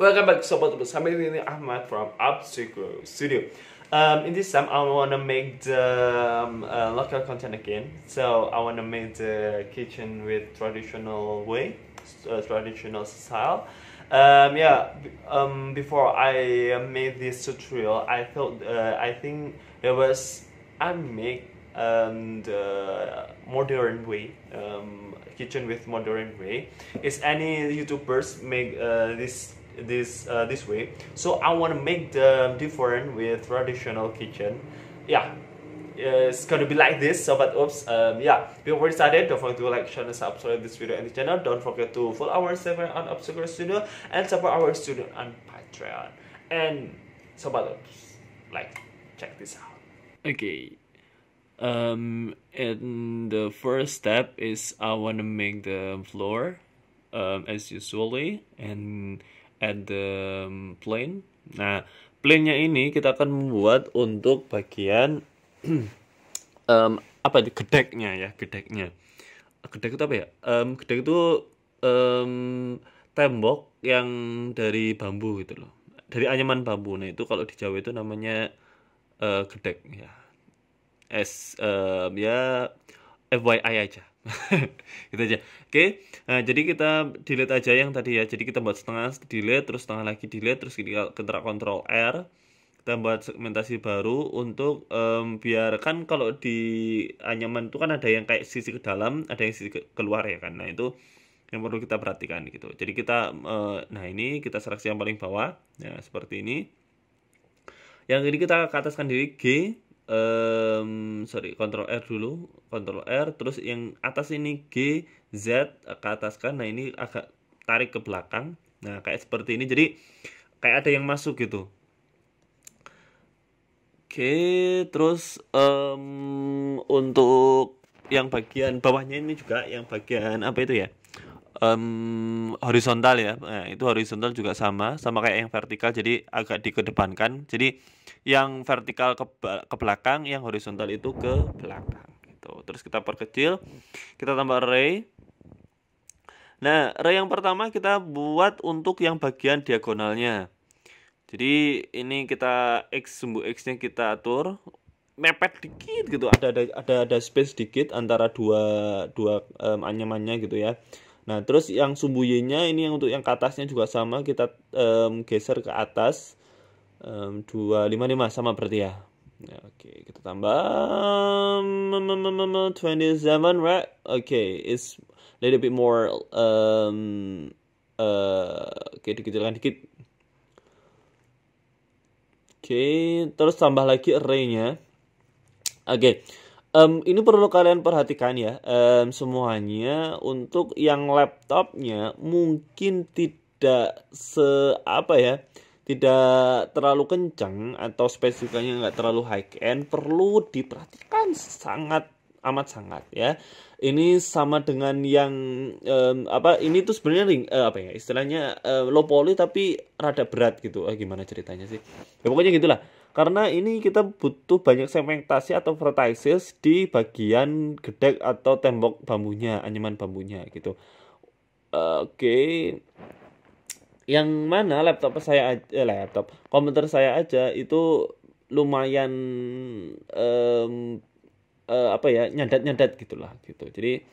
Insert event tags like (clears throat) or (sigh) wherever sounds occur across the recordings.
Welcome back to support the Samir Ahmad from Obstacle Studio. Um, in this time, I want to make the um, uh, local content again. So I want to make the kitchen with traditional way, uh, traditional style. Um, yeah, um, before I made this tutorial, I thought, uh, I think it was, I make um, the modern way, um, kitchen with modern way. Is any YouTubers make uh, this this uh, this way so i want to make them different with traditional kitchen yeah uh, it's gonna be like this so but oops um yeah before we started don't forget to like share and subscribe this video and the channel don't forget to follow our server on obstacle studio and support our student on patreon and so but oops like check this out okay um and the first step is i want to make the floor um, as usually and add the um, plane nah plane-nya ini kita akan membuat untuk bagian (clears throat) um, apa gedeknya ya gedeknya gedek itu apa ya um, gedek itu um, tembok yang dari bambu gitu loh dari anyaman bambu nah itu kalau di Jawa itu namanya uh, gedek ya s um, ya FYI aja (laughs) gitu aja oke okay. nah, eh, jadi kita delete aja yang tadi ya jadi kita buat setengah delete terus setengah lagi delete terus kita kita kontrol R kita buat segmentasi baru untuk um, biarkan kalau di anyaman itu kan ada yang kayak sisi ke dalam ada yang sisi ke keluar ya kan nah itu yang perlu kita perhatikan gitu jadi kita uh, nah ini kita seleksi yang paling bawah ya seperti ini yang ini kita ke ataskan diri G um, sorry Ctrl R dulu Ctrl R terus yang atas ini G Z ke atas kan nah ini agak tarik ke belakang nah kayak seperti ini jadi kayak ada yang masuk gitu oke terus um, untuk yang bagian bawahnya ini juga yang bagian apa itu ya um, horizontal ya. Nah, itu horizontal juga sama, sama kayak yang vertikal jadi agak dikedepankan. Jadi yang vertikal ke ke belakang, yang horizontal itu ke belakang gitu. Terus kita perkecil, kita tambah array. Nah, array yang pertama kita buat untuk yang bagian diagonalnya. Jadi ini kita x sumbu x-nya kita atur mepet dikit gitu ada ada ada ada space dikit antara dua dua um, anyamannya gitu ya Nah, terus yang sumbu Y-nya ini yang untuk yang ke atasnya juga sama, kita um, geser ke atas. Um, 255 sama berarti ya. ya oke, okay. kita tambah 27, right? Oke, okay. it's a little bit more um, uh, oke okay, dikecilkan dikit. Oke, okay. terus tambah lagi array-nya. Oke. Okay. Um, ini perlu kalian perhatikan ya um, semuanya untuk yang laptopnya mungkin tidak se apa ya tidak terlalu kencang atau spesifikasinya nggak terlalu high end perlu diperhatikan sangat amat sangat ya ini sama dengan yang um, apa ini tuh sebenarnya ring uh, apa ya istilahnya uh, low poly tapi rada berat gitu ah, gimana ceritanya sih ya pokoknya gitulah karena ini kita butuh banyak segmentasi atau vertices di bagian gedek atau tembok bambunya anyaman bambunya gitu oke okay. yang mana laptop saya aja, eh, laptop komputer saya aja itu lumayan um, uh, apa ya nyadat nyadat gitulah gitu jadi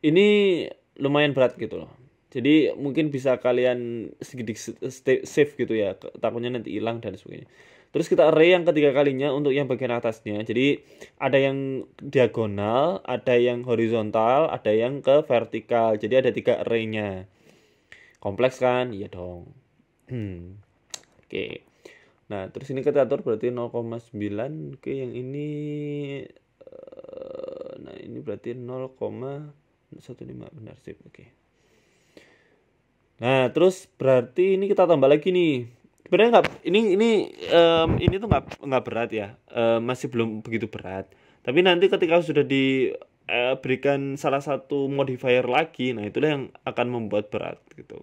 ini lumayan berat gitu loh jadi mungkin bisa kalian sedikit save gitu ya takutnya nanti hilang dan sebagainya Terus kita array yang ketiga kalinya untuk yang bagian atasnya. Jadi ada yang diagonal, ada yang horizontal, ada yang ke vertikal. Jadi ada tiga arraynya. Kompleks kan? Iya dong. Hmm. (clears throat) Oke. Okay. Nah, terus ini kita atur berarti 0,9. Oke, yang ini eh, nah ini berarti 0,15 benar sip. Oke. Okay. Nah, terus berarti ini kita tambah lagi nih sebenarnya nggak ini ini um, ini tuh nggak nggak berat ya um, masih belum begitu berat tapi nanti ketika sudah diberikan e, uh, salah satu modifier lagi nah itulah yang akan membuat berat gitu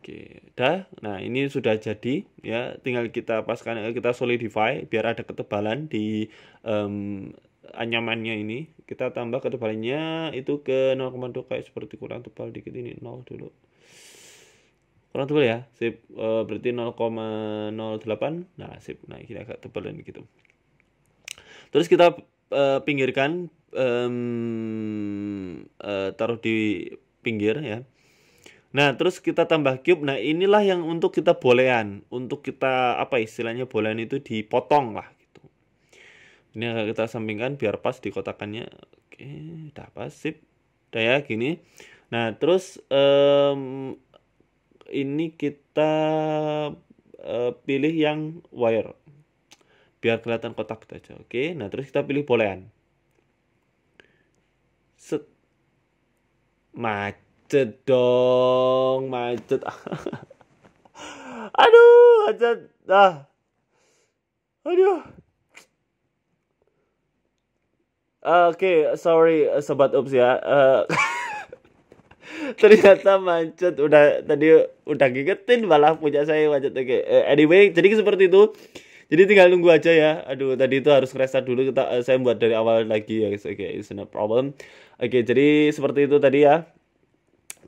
oke dah nah ini sudah jadi ya tinggal kita paskan eh, kita solidify biar ada ketebalan di um, anyamannya ini kita tambah ketebalannya itu ke 0,2 kayak seperti kurang tebal dikit ini 0 dulu kurang tebal ya sip e, berarti 0,08 nah sip nah ini agak tebal ini gitu terus kita e, pinggirkan e, e, taruh di pinggir ya nah terus kita tambah cube nah inilah yang untuk kita bolean untuk kita apa istilahnya bolean itu dipotong lah gitu ini agak kita sampingkan biar pas di kotakannya oke udah pas sip udah ya gini nah terus um, ini kita uh, pilih yang wire biar kelihatan kotak saja aja oke nah terus kita pilih bolean set macet dong macet (laughs) aduh macet ah aduh ah, Oke, okay, sorry eh, sobat Ups ya. Uh, (laughs) (laughs) ternyata macet udah tadi udah gigetin malah punya saya macet oke eh, anyway jadi seperti itu jadi tinggal nunggu aja ya aduh tadi itu harus restart dulu kita eh, saya buat dari awal lagi ya guys oke okay, it's no problem oke jadi seperti itu tadi ya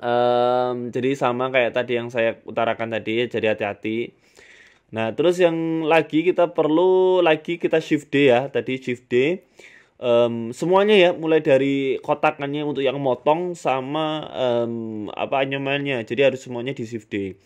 um, jadi sama kayak tadi yang saya utarakan tadi ya, jadi hati-hati nah terus yang lagi kita perlu lagi kita shift D ya tadi shift D um, semuanya ya mulai dari kotakannya untuk yang motong sama um, apa anyamannya jadi harus semuanya di shift D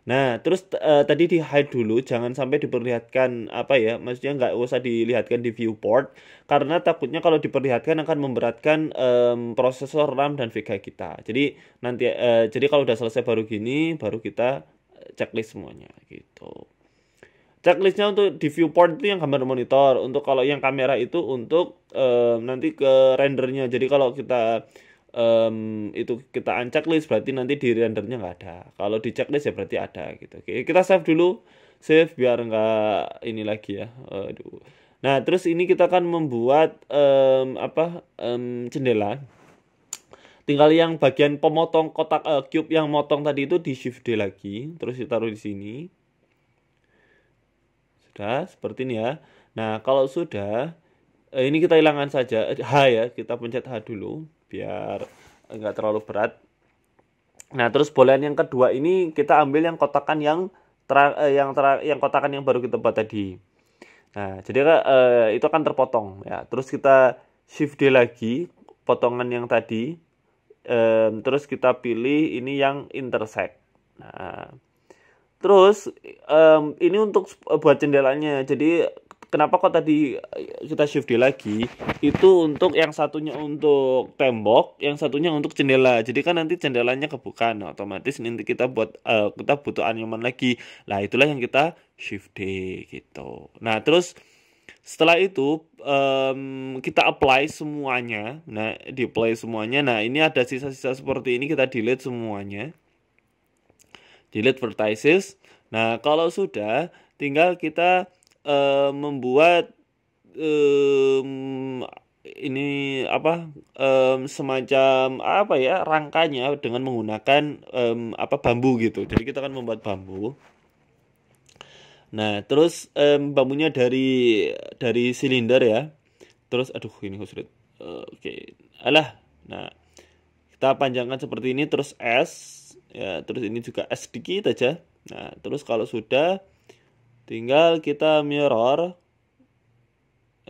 nah terus uh, tadi di hide dulu jangan sampai diperlihatkan apa ya maksudnya nggak usah dilihatkan di viewport karena takutnya kalau diperlihatkan akan memberatkan um, prosesor RAM dan VGA kita jadi nanti uh, jadi kalau udah selesai baru gini baru kita eh, checklist semuanya gitu checklistnya untuk di viewport itu yang gambar monitor untuk kalau yang kamera itu untuk um, nanti ke rendernya jadi kalau kita um, itu kita unchecklist berarti nanti di rendernya nggak ada kalau di checklist ya berarti ada gitu oke kita save dulu save biar nggak ini lagi ya aduh nah terus ini kita akan membuat um, apa um, jendela tinggal yang bagian pemotong kotak uh, cube yang motong tadi itu di shift D lagi terus ditaruh di sini sudah seperti ini ya. Nah, kalau sudah eh, ini kita hilangkan saja eh, H ya, kita pencet H dulu biar enggak terlalu berat. Nah, terus bolehan yang kedua ini kita ambil yang kotakan yang tra eh, yang tra yang kotakan yang baru kita buat tadi. Nah, jadi eh, itu akan terpotong ya. Terus kita shift D lagi potongan yang tadi. Eh, terus kita pilih ini yang intersect. Nah, Terus um, ini untuk eh, buat jendelanya. Jadi kenapa kok tadi eh, kita shift D lagi? Itu untuk yang satunya untuk tembok, yang satunya untuk jendela. Jadi kan nanti jendelanya kebuka, nah, otomatis nanti kita buat uh, kita butuh anyaman lagi. Lah itulah yang kita shift D gitu. Nah, terus setelah itu um, kita apply semuanya. Nah, di apply semuanya. Nah, ini ada sisa-sisa seperti ini kita delete semuanya delete vertices. Nah, kalau sudah tinggal kita uh, membuat um, ini apa um, semacam apa ya rangkanya dengan menggunakan um, apa bambu gitu jadi kita akan membuat bambu nah terus um, bambunya dari dari silinder ya terus aduh ini husrit uh, oke okay. alah nah kita panjangkan seperti ini terus s ya terus ini juga S sedikit aja nah terus kalau sudah tinggal kita mirror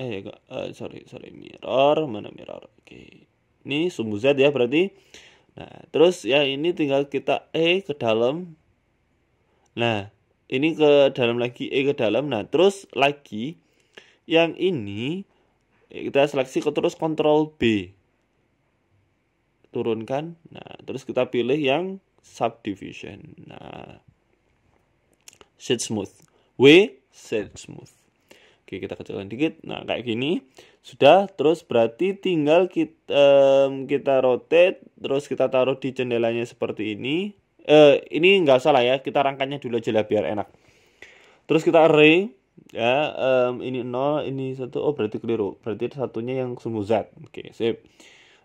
eh uh, sorry sorry mirror mana mirror oke ini sumbu Z ya berarti nah terus ya ini tinggal kita E ke dalam nah ini ke dalam lagi E ke dalam nah terus lagi yang ini ya, kita seleksi ke terus kontrol B turunkan nah terus kita pilih yang subdivision. Nah, set smooth. W set smooth. Oke, kita kecilkan dikit. Nah, kayak gini. Sudah, terus berarti tinggal kita um, kita rotate, terus kita taruh di jendelanya seperti ini. Eh, ini nggak salah ya, kita rangkanya dulu aja lah biar enak. Terus kita array ya, um, ini 0, ini satu. Oh, berarti keliru. Berarti satunya yang semu Z. Oke, sip.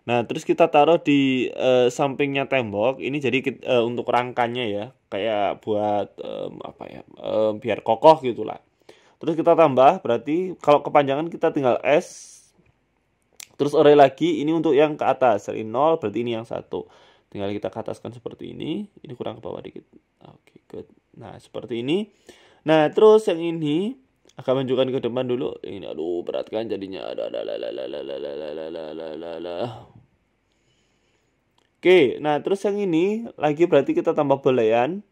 Nah, terus kita taruh di uh, sampingnya tembok. Ini jadi kita, uh, eh, untuk rangkanya ya, kayak buat um, apa ya, um, biar kokoh gitulah. Terus kita tambah, berarti kalau kepanjangan kita tinggal s. Terus ore lagi, ini untuk yang ke atas dari 0, berarti ini yang satu. Tinggal kita ke ataskan seperti ini. Ini kurang ke bawah dikit. Oke, okay, good. Nah, seperti ini. Nah, terus yang ini akan menunjukkan ke depan dulu ini aduh berat kan jadinya ada ada Oke, nah terus yang ini lagi berarti kita tambah boolean.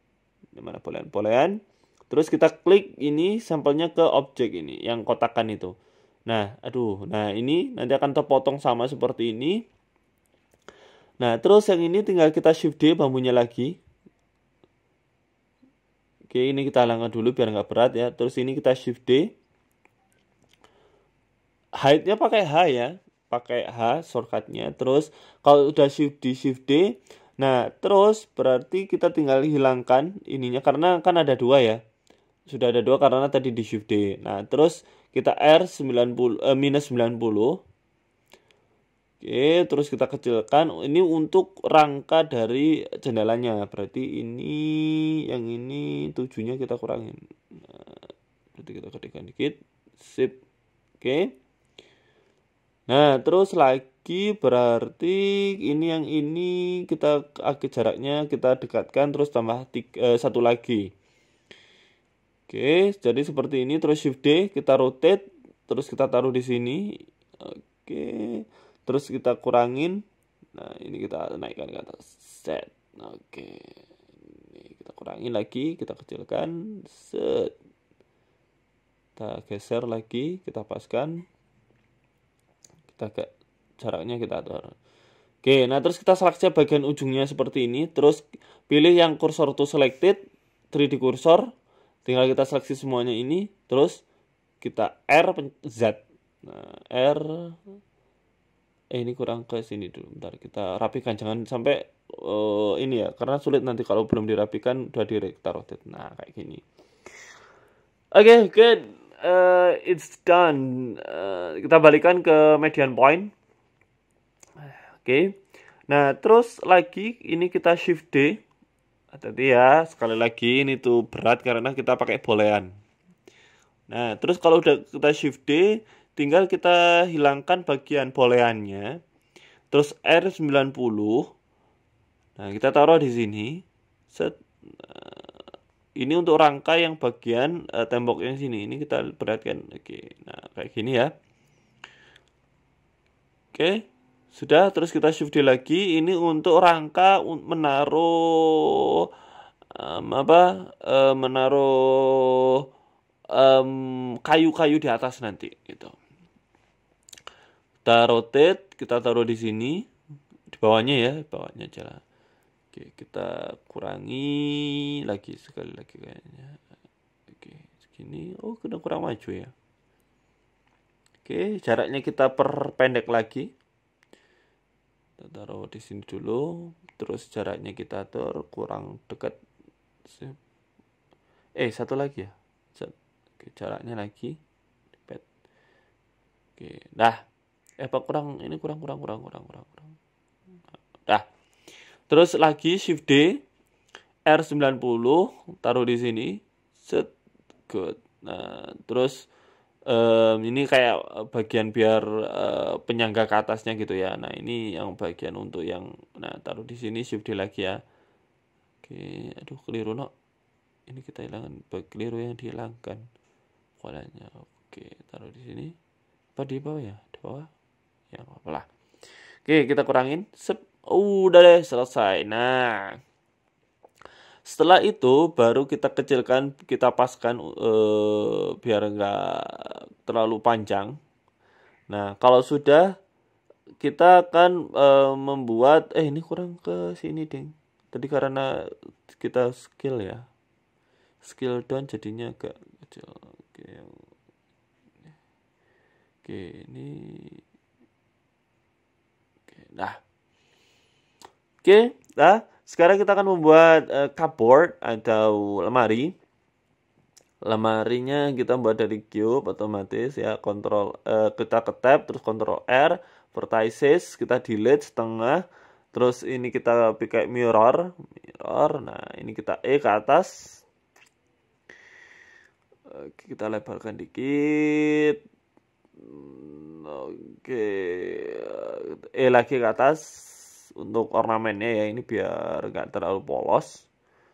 Di mana boolean? Terus kita klik ini sampelnya ke objek ini yang kotakan itu. Nah, aduh, nah ini nanti akan terpotong sama seperti ini. Nah, terus yang ini tinggal kita shift D bambunya lagi. Oke, ini kita hilangkan dulu biar nggak berat ya. Terus ini kita shift D. Heightnya pakai H ya. Pakai H shortcutnya. Terus kalau udah shift D, shift D. Nah, terus berarti kita tinggal hilangkan ininya. Karena kan ada dua ya. Sudah ada dua karena tadi di shift D. Nah, terus kita R 90, eh, minus 90. Oke, terus kita kecilkan. Ini untuk rangka dari jendelanya. Berarti ini yang ini tujuhnya kita kurangin. Nah, berarti kita gedekan dikit. Sip. Oke. Nah, terus lagi berarti ini yang ini kita agak jaraknya kita dekatkan terus tambah tiga, eh, satu lagi. Oke, jadi seperti ini terus shift D kita rotate terus kita taruh di sini. Oke terus kita kurangin nah ini kita naikkan ke atas set oke okay. ini kita kurangin lagi kita kecilkan set kita geser lagi kita paskan kita ke jaraknya kita atur oke nah terus kita seleksi bagian ujungnya seperti ini terus pilih yang kursor to selected 3D kursor tinggal kita seleksi semuanya ini terus kita R Z nah, R eh ini kurang ke sini dulu bentar kita rapikan jangan sampai uh, ini ya karena sulit nanti kalau belum dirapikan udah direk rotet nah kayak gini oke okay, good uh, it's done uh, kita balikan ke median point oke okay. nah terus lagi ini kita shift D tadi ya sekali lagi ini tuh berat karena kita pakai bolean nah terus kalau udah kita shift D tinggal kita hilangkan bagian boleannya terus R90 nah kita taruh di sini set eh, ini untuk rangka yang bagian uh, eh, yang sini ini kita perhatikan, oke nah kayak gini ya oke sudah terus kita shift lagi ini untuk rangka menaruh um, apa uh, menaruh kayu-kayu um, kayu -kayu di atas nanti gitu kita rotate kita taruh di sini di bawahnya ya bawahnya jalan oke kita kurangi lagi sekali lagi kayaknya oke segini oh kena kurang maju ya oke jaraknya kita perpendek lagi kita taruh di sini dulu terus jaraknya kita atur kurang dekat eh satu lagi ya oke, jaraknya lagi oke dah eh kurang ini kurang kurang kurang kurang kurang kurang dah terus lagi shift D R90 taruh di sini set good nah terus um, ini kayak bagian biar uh, penyangga ke atasnya gitu ya nah ini yang bagian untuk yang nah taruh di sini shift D lagi ya oke aduh keliru no ini kita hilangkan keliru yang dihilangkan kolanya oke taruh di sini apa di bawah ya di bawah ya lah oke kita kurangin Sep. Uh, udah deh selesai nah setelah itu baru kita kecilkan kita paskan eh, biar enggak terlalu panjang nah kalau sudah kita akan eh, membuat eh ini kurang ke sini ding tadi karena kita skill ya skill down jadinya agak kecil oke oke ini Nah, oke, okay, nah sekarang kita akan membuat uh, cupboard atau lemari. Lemarinya kita buat dari cube otomatis ya, kontrol uh, kita ke terus kontrol R, vertices kita delete setengah, terus ini kita pakai mirror, mirror. Nah, ini kita E ke atas. kita lebarkan dikit. Hmm, oke, E lagi ke atas untuk ornamennya ya ini biar nggak terlalu polos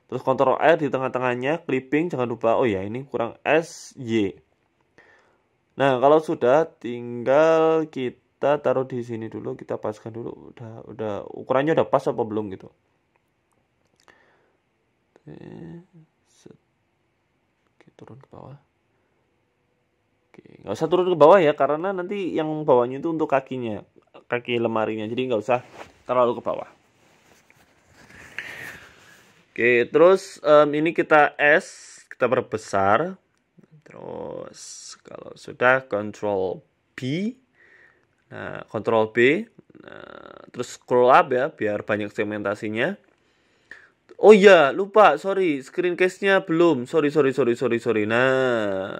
terus kontrol R di tengah-tengahnya clipping jangan lupa oh ya ini kurang S Y nah kalau sudah tinggal kita taruh di sini dulu kita paskan dulu udah udah ukurannya udah pas apa belum gitu Oke, turun ke bawah Oke, nggak usah turun ke bawah ya karena nanti yang bawahnya itu untuk kakinya kaki lemarinya jadi nggak usah terlalu ke bawah oke terus um, ini kita S kita perbesar terus kalau sudah control B nah control B nah, terus scroll up ya biar banyak segmentasinya Oh iya, lupa, sorry, screen case-nya belum. Sorry, sorry, sorry, sorry, sorry. Nah,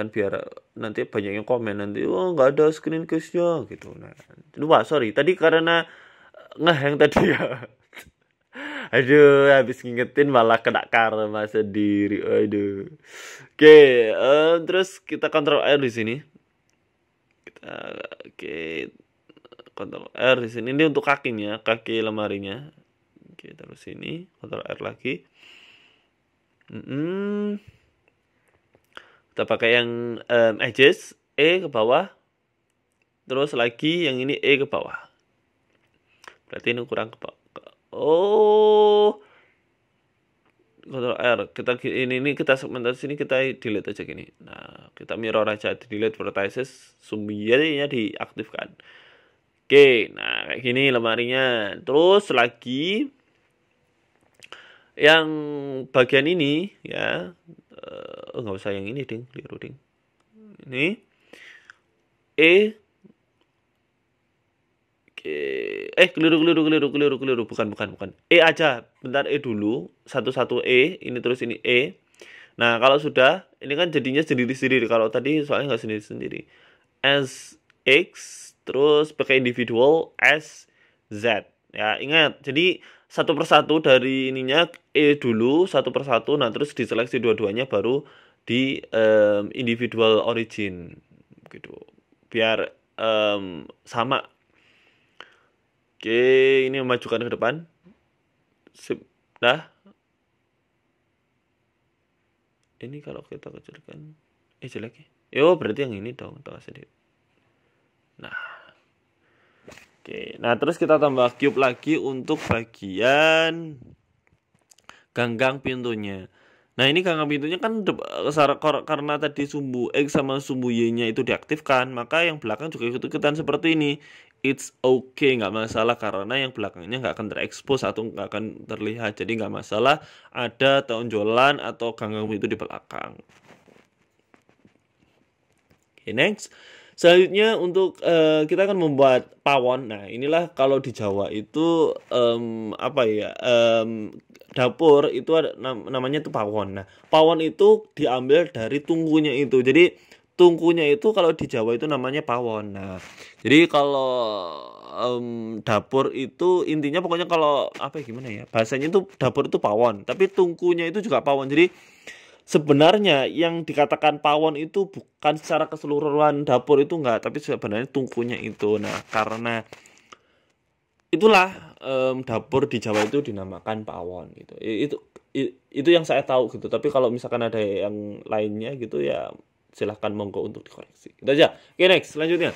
kan biar nanti banyak yang komen nanti oh nggak ada screen case nya gitu nah lupa sorry tadi karena eh, ngeheng tadi ya (laughs) aduh habis ngingetin malah kena karma sendiri aduh oke okay, eh, um, terus kita kontrol air di sini kita oke okay. kontrol air di sini ini untuk kakinya kaki lemarinya oke okay, terus ini kontrol air lagi mm -mm kita pakai yang um, edges E ke bawah terus lagi yang ini E ke bawah berarti ini kurang ke bawah oh kontrol R kita ini ini kita sebentar sini kita delete aja gini nah kita mirror aja delete vertices sumbernya diaktifkan oke nah kayak gini lemarinya terus lagi yang bagian ini ya Eh, oh nggak usah yang ini ding keliru ding ini e oke eh keliru keliru keliru keliru keliru bukan bukan bukan e aja bentar e dulu satu satu e ini terus ini e nah kalau sudah ini kan jadinya sendiri sendiri kalau tadi soalnya nggak sendiri sendiri s x terus pakai individual s z ya ingat jadi satu persatu dari ininya E dulu satu persatu nah terus diseleksi dua-duanya baru di um, individual origin gitu biar um, sama oke ini memajukan ke depan sip dah ini kalau kita kecilkan eh jelek ya yo berarti yang ini dong tengah sedikit nah Oke, nah terus kita tambah cube lagi untuk bagian ganggang pintunya. Nah ini ganggang pintunya kan karena tadi sumbu X sama sumbu Y-nya itu diaktifkan, maka yang belakang juga ikut-ikutan seperti ini. It's okay, nggak masalah karena yang belakangnya nggak akan terekspos atau nggak akan terlihat, jadi nggak masalah ada tonjolan atau ganggang pintu di belakang. Oke, okay, next. Selanjutnya untuk uh, kita akan membuat pawon. Nah, inilah kalau di Jawa itu um, apa ya? Um, dapur itu ada namanya itu pawon. Nah, pawon itu diambil dari tungkunya itu. Jadi tungkunya itu kalau di Jawa itu namanya pawon. Nah, jadi kalau um, dapur itu intinya pokoknya kalau apa ya, gimana ya? Bahasanya itu dapur itu pawon, tapi tungkunya itu juga pawon. Jadi sebenarnya yang dikatakan pawon itu bukan secara keseluruhan dapur itu enggak, tapi sebenarnya tungkunya itu. Nah, karena itulah um, dapur di Jawa itu dinamakan pawon gitu. Itu itu yang saya tahu gitu. Tapi kalau misalkan ada yang lainnya gitu ya silahkan monggo untuk dikoreksi. Itu aja. Oke, next selanjutnya.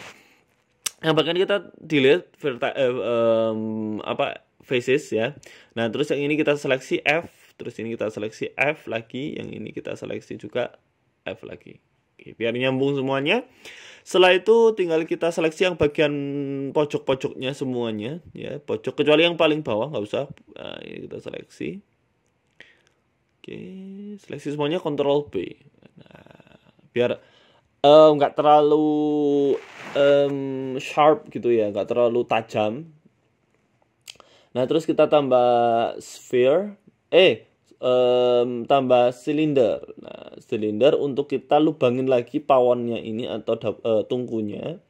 Yang nah, bahkan kita delete verta, eh, um, apa faces ya. Nah, terus yang ini kita seleksi F terus ini kita seleksi F lagi, yang ini kita seleksi juga F lagi. Oke, biar nyambung semuanya. Setelah itu tinggal kita seleksi yang bagian pojok-pojoknya semuanya, ya pojok kecuali yang paling bawah nggak usah. Nah, ini kita seleksi. Oke, seleksi semuanya Ctrl B. Nah, biar nggak um, terlalu um, sharp gitu ya, nggak terlalu tajam. Nah terus kita tambah sphere eh um, tambah silinder. Nah, silinder untuk kita lubangin lagi pawonnya ini atau uh, tungkunya.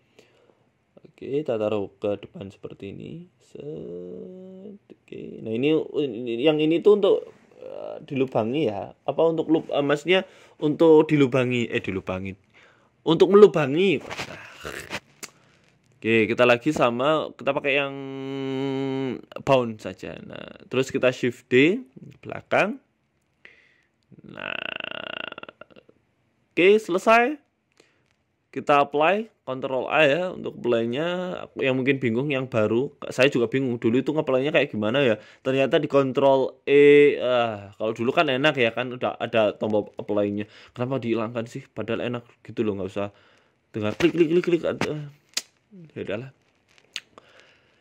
Oke, kita taruh ke depan seperti ini. Set. Oke. Nah, ini yang ini tuh untuk eh, dilubangi ya. Apa untuk lub emasnya eh, untuk dilubangi eh dilubangi. Untuk melubangi. Ah. Oke, kita lagi sama kita pakai yang bound saja. Nah, terus kita shift D belakang. Nah, oke selesai. Kita apply control A ya untuk playnya. nya Yang mungkin bingung yang baru, saya juga bingung dulu itu ngeplay kayak gimana ya. Ternyata di control E, ah, kalau dulu kan enak ya kan udah ada tombol apply Kenapa dihilangkan sih? Padahal enak gitu loh, nggak usah dengar klik klik klik klik ya udahlah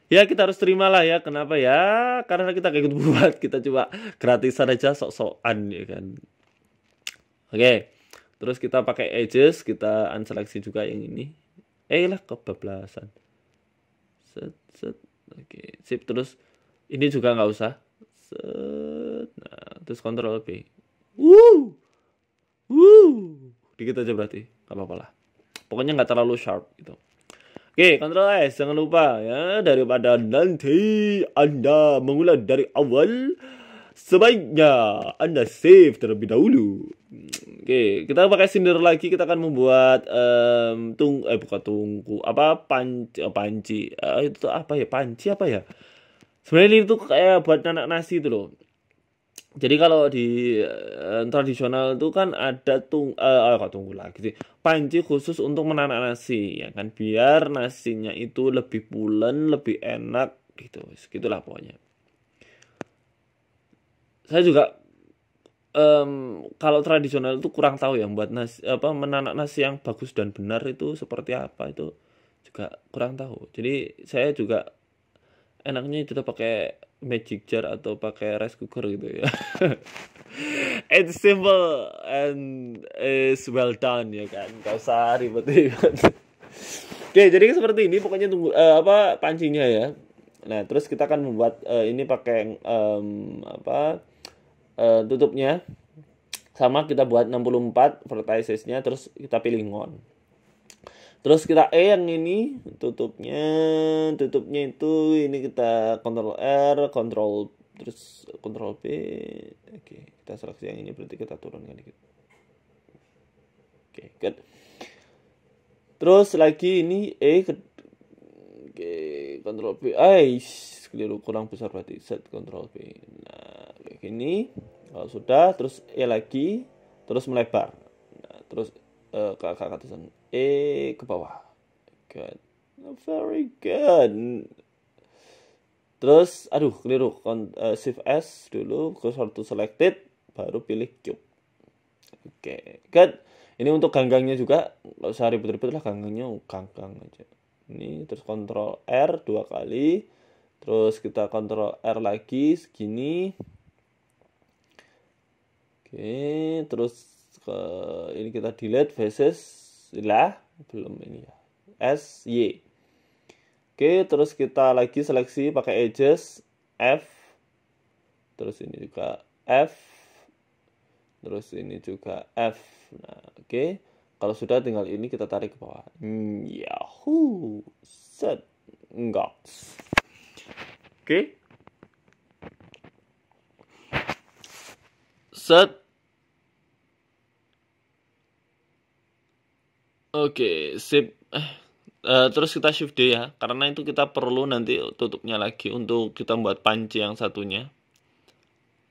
ya kita harus terima lah ya kenapa ya karena kita kayak ikut buat kita coba gratisan aja sok-sokan ya kan oke okay. terus kita pakai edges kita unseleksi juga yang ini eh lah kebablasan set set oke okay. sip terus ini juga nggak usah set nah terus kontrol p woo woo dikit aja berarti nggak apa-apa lah pokoknya nggak terlalu sharp gitu Oke, kontrol S, eh, jangan lupa ya daripada nanti Anda mengulang dari awal sebaiknya Anda save terlebih dahulu. Oke, kita pakai sinder lagi kita akan membuat um, tung eh bukan tungku apa panci oh, panci uh, itu apa ya panci apa ya? Sebenarnya itu kayak buat anak nasi itu loh jadi kalau di eh, tradisional itu kan ada tung eh, oh, tunggu lagi sih panci khusus untuk menanak nasi ya kan biar nasinya itu lebih pulen lebih enak gitu segitulah pokoknya saya juga um, kalau tradisional itu kurang tahu ya buat nasi apa menanak nasi yang bagus dan benar itu seperti apa itu juga kurang tahu jadi saya juga enaknya itu pakai magic jar atau pakai rice cooker gitu ya (laughs) it's simple and is well done ya kan gak usah ribet-ribet (laughs) Oke, jadi seperti ini pokoknya tunggu uh, apa pancinya ya. Nah, terus kita akan membuat uh, ini pakai um, apa uh, tutupnya sama kita buat 64 vertices-nya terus kita pilih ngon. Terus kita E yang ini tutupnya, tutupnya itu ini kita kontrol R, kontrol terus kontrol P. Oke, kita seleksi yang ini berarti kita turunkan dikit. Oke, good. Terus lagi ini E ke Oke, kontrol P. Ais, keliru kurang besar berarti set kontrol P. Nah, kayak gini. Kalau sudah, terus E lagi, terus melebar. Nah, terus uh, ke, Eh, ke bawah. Good. Very good. Terus, aduh, keliru. Kon, eh, shift S dulu ke sort selected, baru pilih cube. Oke, okay. good. Ini untuk ganggangnya juga, nggak usah ribet-ribet lah ganggangnya, ganggang aja. Ini terus kontrol R dua kali, terus kita kontrol R lagi segini. Oke, okay. terus ke, ini kita delete faces lah belum ini ya S Y oke terus kita lagi seleksi pakai edges F terus ini juga F terus ini juga F nah oke kalau sudah tinggal ini kita tarik ke bawah yahoo set enggak oke set Oke, sip. Uh, terus kita shift D ya, karena itu kita perlu nanti tutupnya lagi untuk kita buat panci yang satunya.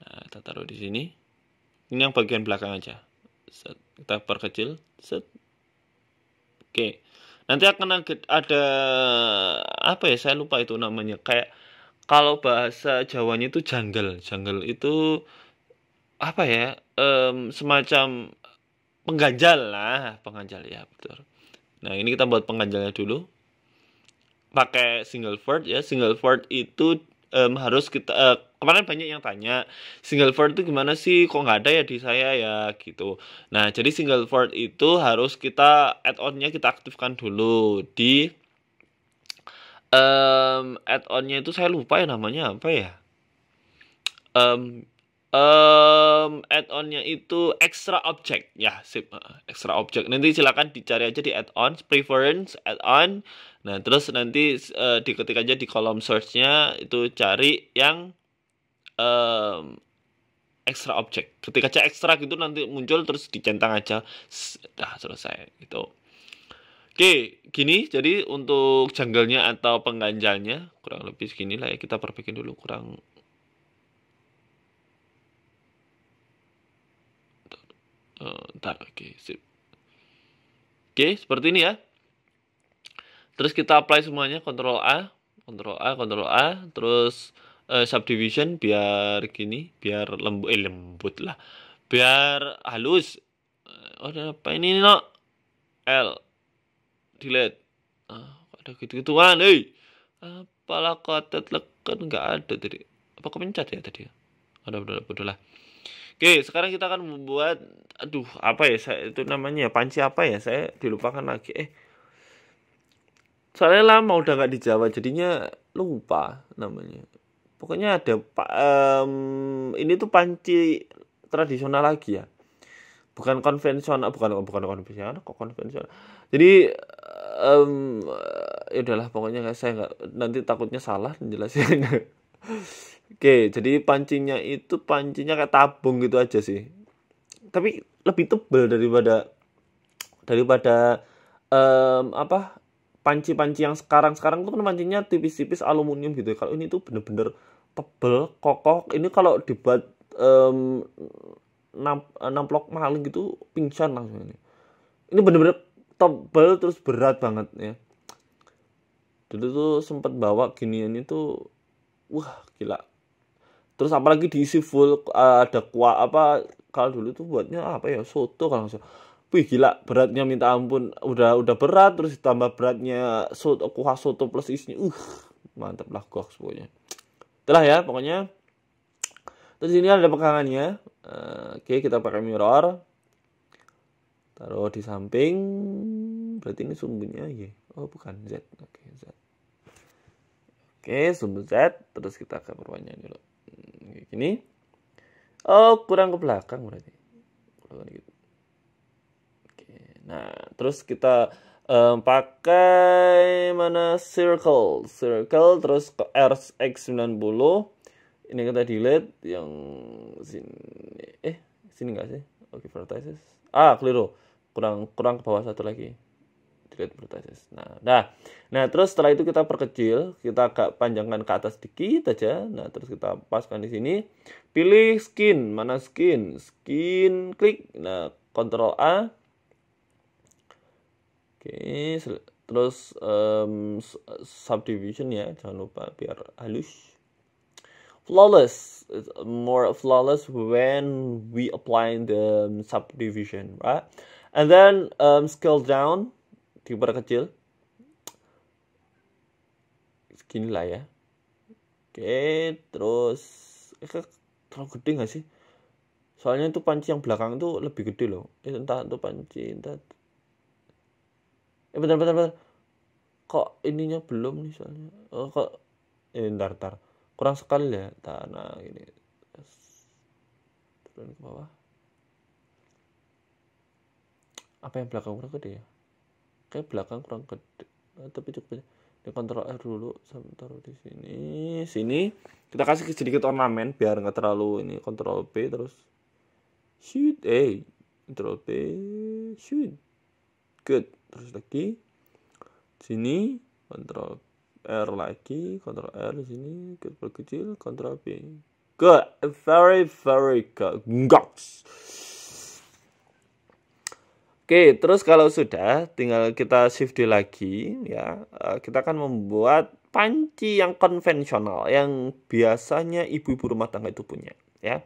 Nah, kita taruh di sini. Ini yang bagian belakang aja. Set, kita perkecil. Set. Oke. Nanti akan ada apa ya? Saya lupa itu namanya. Kayak kalau bahasa Jawanya itu jungle. Jungle itu apa ya? Um, semacam pengganjal lah pengganjal ya betul nah ini kita buat pengganjalnya dulu pakai single word ya single word itu um, harus kita uh, kemarin banyak yang tanya single word itu gimana sih kok nggak ada ya di saya ya gitu nah jadi single word itu harus kita add onnya kita aktifkan dulu di um, add onnya itu saya lupa ya namanya apa ya um, um, add-onnya itu extra object ya sip extra object nanti silakan dicari aja di add-on preference add-on nah terus nanti uh, diketik aja di kolom searchnya itu cari yang um, extra object ketik aja extra gitu nanti muncul terus dicentang aja sudah selesai gitu Oke, gini jadi untuk janggalnya atau pengganjalnya kurang lebih segini lah ya kita perbaikin dulu kurang Eh, ntar oke okay, oke okay, seperti ini ya terus kita apply semuanya Ctrl A Ctrl A Ctrl A terus uh, subdivision biar gini biar lembut eh, lembut lah biar halus oh apa ini no L delete ah ada gitu gituan hei apalah kotet leken nggak ada tadi apa kepencet ya tadi ada ya? udah udah lah Oke, sekarang kita akan membuat aduh, apa ya saya itu namanya ya, panci apa ya? Saya dilupakan lagi. Eh. Soalnya lama udah nggak di Jawa jadinya lupa namanya. Pokoknya ada um, ini tuh panci tradisional lagi ya. Bukan konvensional, bukan bukan konvensional, kok konvensional. Jadi um, ya udahlah pokoknya saya nggak nanti takutnya salah menjelaskan (laughs) Oke, jadi pancinya itu pancinya kayak tabung gitu aja sih. Tapi lebih tebal daripada daripada um, apa panci-panci yang sekarang-sekarang tuh kan pancinya tipis-tipis aluminium gitu. Ya. Kalau ini tuh bener-bener tebel, kokoh. Ini kalau dibuat um, namplok maling gitu pingsan langsung ini. Ini bener-bener tebel terus berat banget ya. Dulu tuh sempat bawa ginian itu wah gila terus apalagi diisi full uh, ada kuah apa kalau dulu tuh buatnya apa ya soto kalau nggak salah wih gila beratnya minta ampun udah udah berat terus ditambah beratnya soto kuah soto plus isinya uh mantap lah gua semuanya telah ya pokoknya terus ini ada pegangannya uh, oke okay, kita pakai mirror taruh di samping berarti ini sumbunya ya oh bukan z oke okay, z oke okay, sumbu z terus kita akan perpanjang dulu kayak gini oh kurang ke belakang berarti gitu. oke nah terus kita um, pakai mana circle circle terus ke rx90 ini kita delete yang sini eh sini enggak sih oke okay, vertices ah keliru kurang kurang ke bawah satu lagi dilihat berbasis. Nah, nah, nah terus setelah itu kita perkecil, kita agak panjangkan ke atas sedikit aja. Nah, terus kita paskan di sini. Pilih skin, mana skin? Skin klik. Nah, Ctrl A. Oke, terus um, subdivision ya, jangan lupa biar halus. Flawless, It's more flawless when we apply the subdivision, right? and then um, scale down kiper kecil segini lah ya oke terus eh, terlalu gede nggak sih soalnya itu panci yang belakang itu lebih gede loh itu entah itu panci entah eh bentar bentar bentar kok ininya belum nih soalnya oh, kok eh bentar bentar kurang sekali ya tanah gini turun ke bawah apa yang belakang kurang gede ya kayak belakang kurang gede eh, tapi cukup ini ya. kontrol R dulu sama taruh di sini sini kita kasih sedikit ornamen biar nggak terlalu ini kontrol P terus shoot eh kontrol P shoot good terus lagi sini kontrol R lagi kontrol R di sini kecil kecil kontrol P good very very good Gox. Oke, terus kalau sudah tinggal kita shift di lagi ya. Eh, kita akan membuat panci yang konvensional yang biasanya ibu-ibu rumah tangga itu punya ya.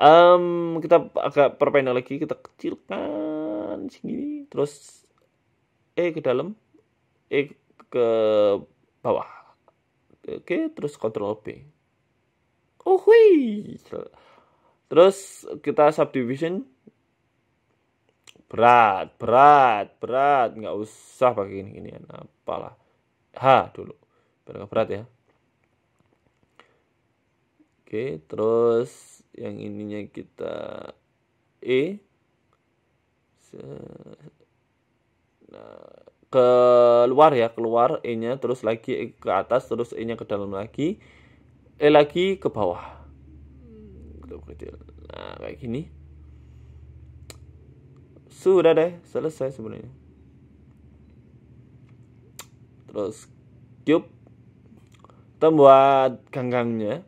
Um, kita agak perpendek lagi, kita kecilkan segini, terus eh ke dalam, eh ke bawah. Oke, terus kontrol B. Oh, hui. Terus kita subdivision berat berat berat nggak usah pakai gini ginian apalah H dulu biar berat ya oke terus yang ininya kita E nah, keluar ya keluar E nya terus lagi ke atas terus E nya ke dalam lagi E lagi ke bawah hmm. gitu, nah kayak gini sudah deh, selesai sebenarnya. Terus cube kita buat ganggangnya.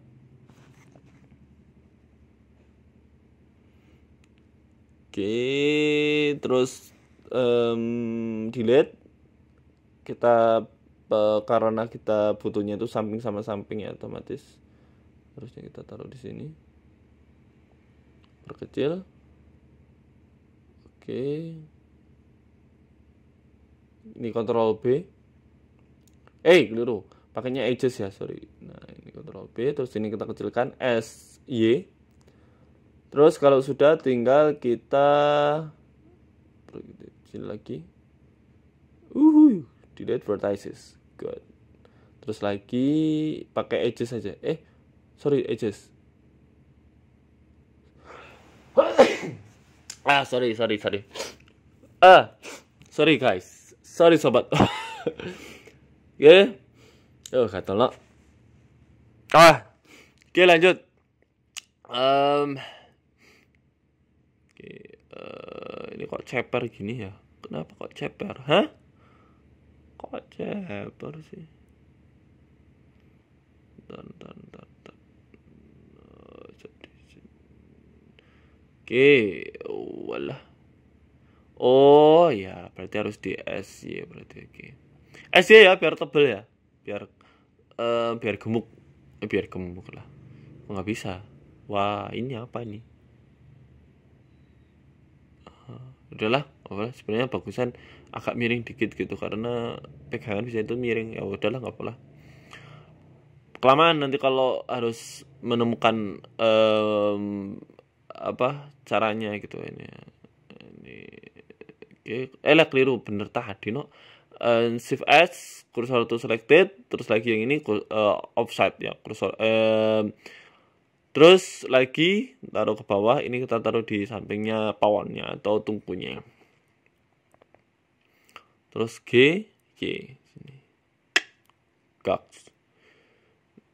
Oke, terus um, delete kita uh, karena kita butuhnya itu samping sama samping ya otomatis harusnya kita taruh di sini perkecil oke ini kontrol B eh keliru pakainya edges ya sorry nah ini kontrol B terus ini kita kecilkan S Y terus kalau sudah tinggal kita kecil lagi uhuh delete vertices good terus lagi pakai edges saja. eh sorry edges ah sorry sorry sorry ah sorry guys sorry sobat (laughs) oke okay. oh kata lo ah oke okay, lanjut um, okay, uh, eh, ini kok ceper gini ya kenapa kok ceper hah kok ceper sih dan dan dan dan Oke, wala. Oh ya, berarti harus di SY iya, berarti oke. Okay. Iya, SY ya biar tebel ya, biar uh, biar gemuk, eh, biar gemuk lah. Nggak bisa. Wah ini apa ini? Uh, udahlah, oh, Sebenarnya bagusan agak miring dikit gitu karena pegangan bisa itu miring. Ya udahlah nggak apa-apa. Kelamaan nanti kalau harus menemukan um, apa caranya gitu ini ini oke eh keliru bener tah no uh, shift S kursor itu selected terus lagi yang ini uh, offside ya kursor um, eh, terus lagi taruh ke bawah ini kita taruh di sampingnya pawannya atau tungkunya terus G G sini Gaks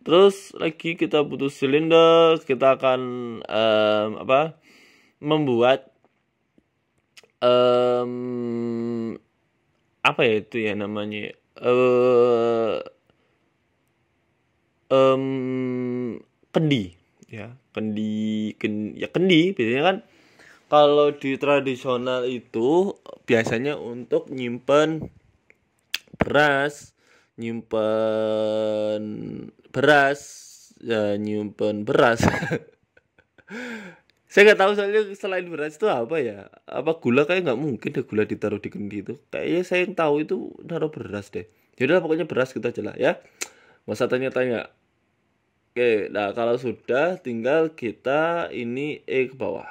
terus lagi kita butuh silinder kita akan um, apa membuat um, apa ya itu ya namanya uh, um, kendi ya kendi ken, ya kendi biasanya kan kalau di tradisional itu biasanya untuk nyimpen beras nyimpen beras ya, nyimpen beras (laughs) saya nggak tahu soalnya selain beras itu apa ya apa gula kayak nggak mungkin deh gula ditaruh di kendi itu kayaknya saya yang tahu itu naruh beras deh yaudah pokoknya beras kita gitu aja lah ya masa tanya-tanya oke nah kalau sudah tinggal kita ini e eh, ke bawah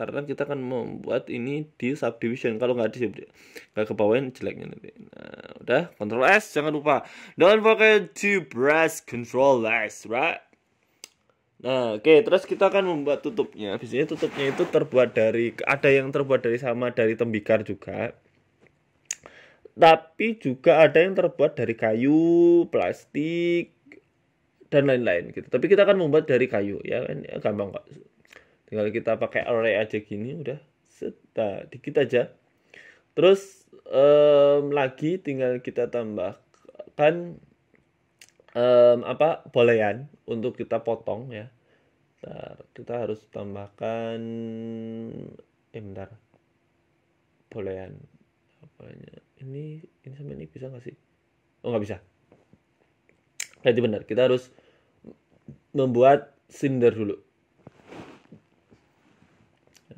karena kita akan membuat ini di subdivision kalau nggak di nggak kebawain jeleknya nanti nah, udah control S jangan lupa don't forget to press control S right Nah, oke, okay, terus kita akan membuat tutupnya. Biasanya tutupnya itu terbuat dari ada yang terbuat dari sama dari tembikar juga. Tapi juga ada yang terbuat dari kayu, plastik, dan lain-lain gitu. Tapi kita akan membuat dari kayu ya kan ya, gampang kok tinggal kita pakai array aja gini udah sudah dikit aja terus um, lagi tinggal kita tambahkan um, apa bolean untuk kita potong ya bentar, kita harus tambahkan eh bentar bolean apanya ini ini sama ini bisa nggak sih oh nggak bisa jadi benar kita harus membuat cinder dulu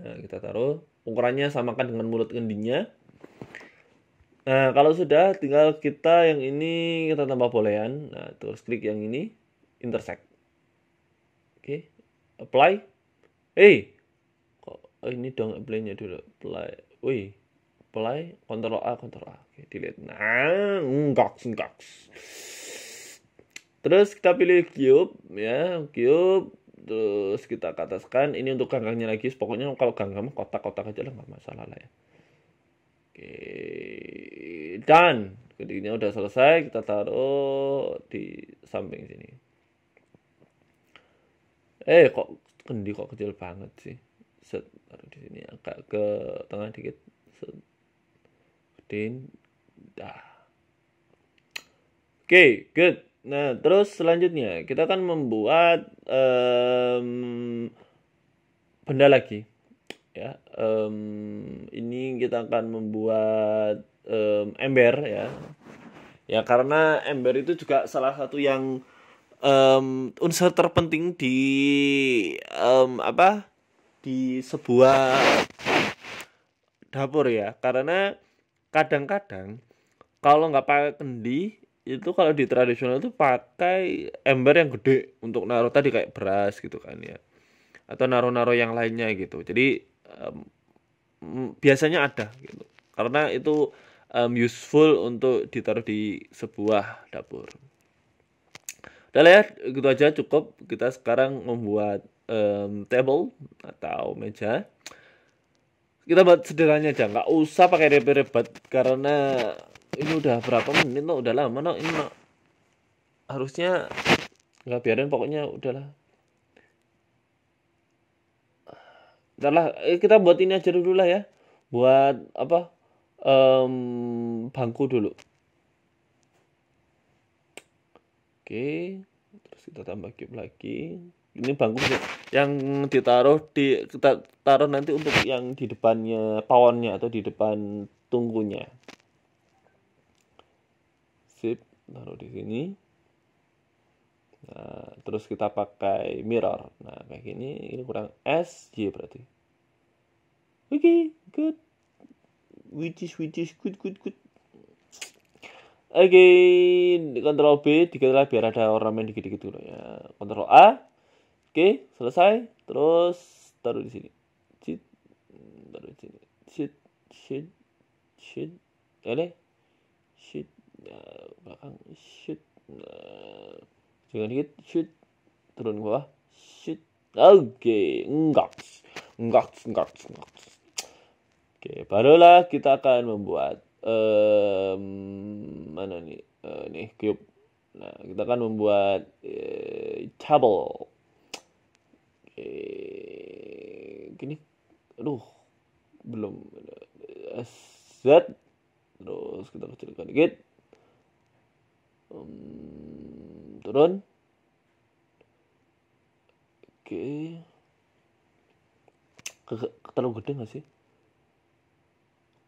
Nah, kita taruh ukurannya samakan dengan mulut kendinya. Nah, kalau sudah tinggal kita yang ini kita tambah bolehan. Nah, terus klik yang ini intersect. Oke, okay. apply. Eh, hey, kok ini dong apply-nya dulu. Apply. Wih, apply kontrol A kontrol A. Oke, okay, delete. Nah, enggak, enggak. Terus kita pilih cube ya, cube terus kita kataskan ini untuk kangkangnya lagi pokoknya kalau ganggang kotak-kotak aja lah nggak masalah lah ya oke dan gedenya udah selesai kita taruh di samping sini eh kok kendi kok kecil banget sih set taruh di sini agak ke tengah dikit set din dah oke okay, good Nah, terus selanjutnya kita akan membuat um, benda lagi. Ya, um, ini kita akan membuat um, ember ya. Ya karena ember itu juga salah satu yang um, unsur terpenting di um, apa? di sebuah dapur ya. Karena kadang-kadang kalau nggak pakai kendi itu kalau di tradisional itu pakai ember yang gede untuk naruh tadi kayak beras gitu kan ya atau naruh-naruh yang lainnya gitu jadi um, biasanya ada gitu karena itu um, useful untuk ditaruh di sebuah dapur udah ya gitu aja cukup kita sekarang membuat um, table atau meja kita buat sederhananya aja nggak usah pakai ribet-ribet karena ini udah berapa menit lo udah lama lo ini lo harusnya nggak biarin pokoknya udahlah lah eh, kita buat ini aja dulu lah ya buat apa um, bangku dulu oke terus kita tambah cube lagi ini bangku yang ditaruh di kita taruh nanti untuk yang di depannya pawonnya atau di depan tunggunya taruh di sini nah terus kita pakai mirror nah kayak gini ini kurang s j berarti oke okay, good which is which is good good good oke okay, kontrol b lah biar ada ornamen dikit dikit dulu ya kontrol a oke okay, selesai terus taruh di sini taruh di sini sit sit sit ini nah, belakang shoot nah, eh, jangan dikit shoot turun ke bawah shoot oke enggak enggak enggak enggak oke barulah kita akan membuat um, mana nih uh, nih cube nah kita akan membuat uh, eh, table oke gini aduh belum z, terus kita kecilkan dikit um, turun oke okay. terlalu gede gak sih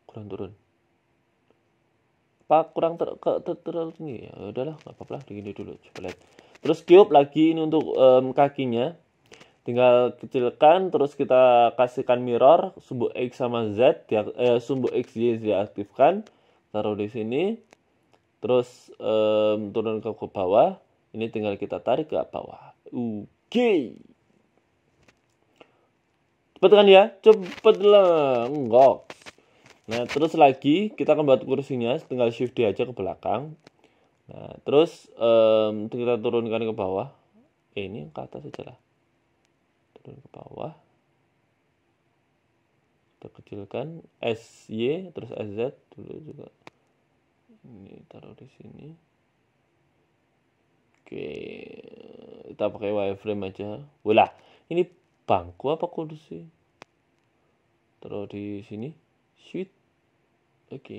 kurang turun pak kurang ter, ke, ter, terlalu tinggi ya udahlah nggak apa-apa begini dulu coba lihat terus tiup lagi ini untuk um, kakinya tinggal kecilkan terus kita kasihkan mirror sumbu x sama z dia, eh, sumbu x y diaktifkan taruh di sini Terus um, turun ke, bawah. Ini tinggal kita tarik ke bawah. Oke. Okay. Cepet kan ya? Cepet lah. Enggak. Nah, terus lagi kita akan buat kursinya, tinggal shift dia aja ke belakang. Nah, terus um, kita turunkan ke bawah. Eh, ini ke atas aja lah. Turun ke bawah. Kita kecilkan S, Y, terus S, Z dulu juga ini taruh di sini oke kita pakai wireframe aja wala ini bangku apa kursi taruh di sini shoot oke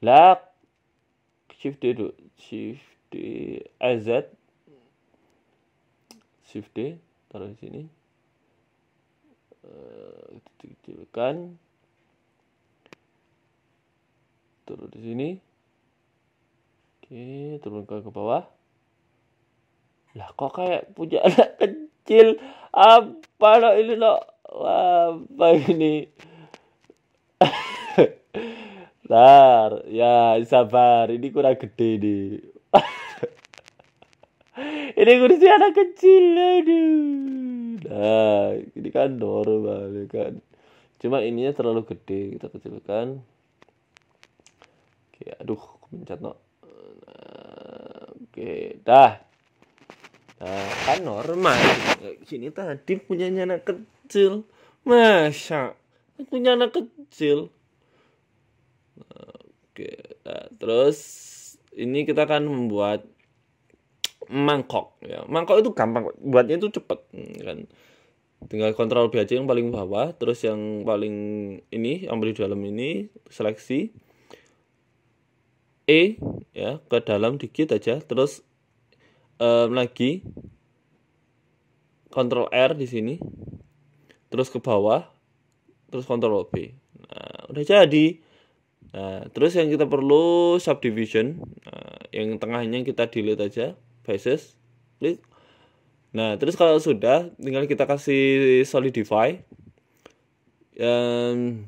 lag shift D shift D AZ shift D taruh di sini uh, eh, kecilkan turun di sini oke turun ke, ke bawah lah kok kayak punya (laughs) anak kecil apa lo ini lo apa ini Bentar, (laughs) ya sabar, ini kurang gede nih. (laughs) ini kursi anak kecil, aduh. Nah, ini kan normal ya kan. Cuma ininya terlalu gede, kita kecilkan. Oke, aduh, pencet no. Oke, dah. Nah, kan normal. Sini tadi punya anak kecil. Masya. punya anak kecil. Oke, nah, terus ini kita akan membuat mangkok ya. Mangkok itu gampang buatnya itu cepet kan. Tinggal kontrol B aja yang paling bawah, terus yang paling ini yang di dalam ini seleksi E ya ke dalam dikit aja terus um, lagi kontrol R di sini terus ke bawah terus kontrol B nah, udah jadi nah, terus yang kita perlu subdivision nah, yang tengahnya kita delete aja faces klik nah terus kalau sudah tinggal kita kasih solidify um,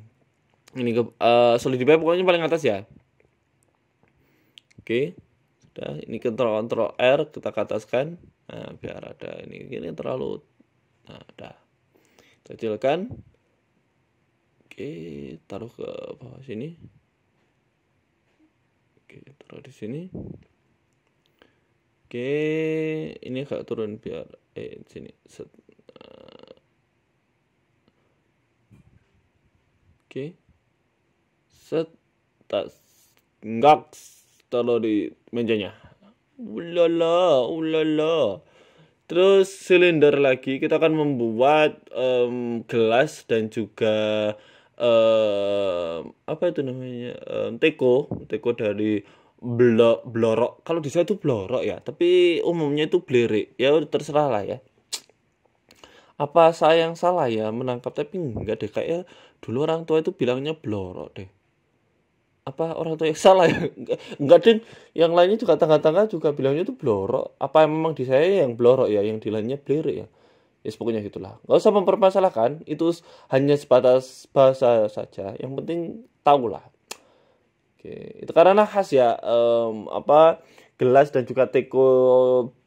ini ke uh, solidify pokoknya paling atas ya Oke. Sudah, ini kontrol kontrol R kita kataskan, Nah, biar ada ini ini terlalu nah, dah. Kecilkan. Oke, taruh ke bawah sini. Oke, taruh di sini. Oke, ini agak turun biar eh sini. Set. Nah. Oke. Set tas ngaks taruh di mejanya ulala ulala terus silinder lagi kita akan membuat um, gelas dan juga um, apa itu namanya um, teko teko dari blok blorok kalau di saya itu blorok ya tapi umumnya itu blerik ya terserah lah ya apa saya yang salah ya menangkap tapi enggak deh ya, dulu orang tua itu bilangnya blorok deh apa orang tua yang salah ya enggak (laughs) ding yang lainnya juga tangga-tangga juga bilangnya itu blorok apa memang di saya yang blorok ya yang di lainnya blirik ya ya yes, pokoknya gitulah nggak usah mempermasalahkan itu hanya sebatas bahasa saja yang penting tahulah oke itu karena khas ya um, apa gelas dan juga teko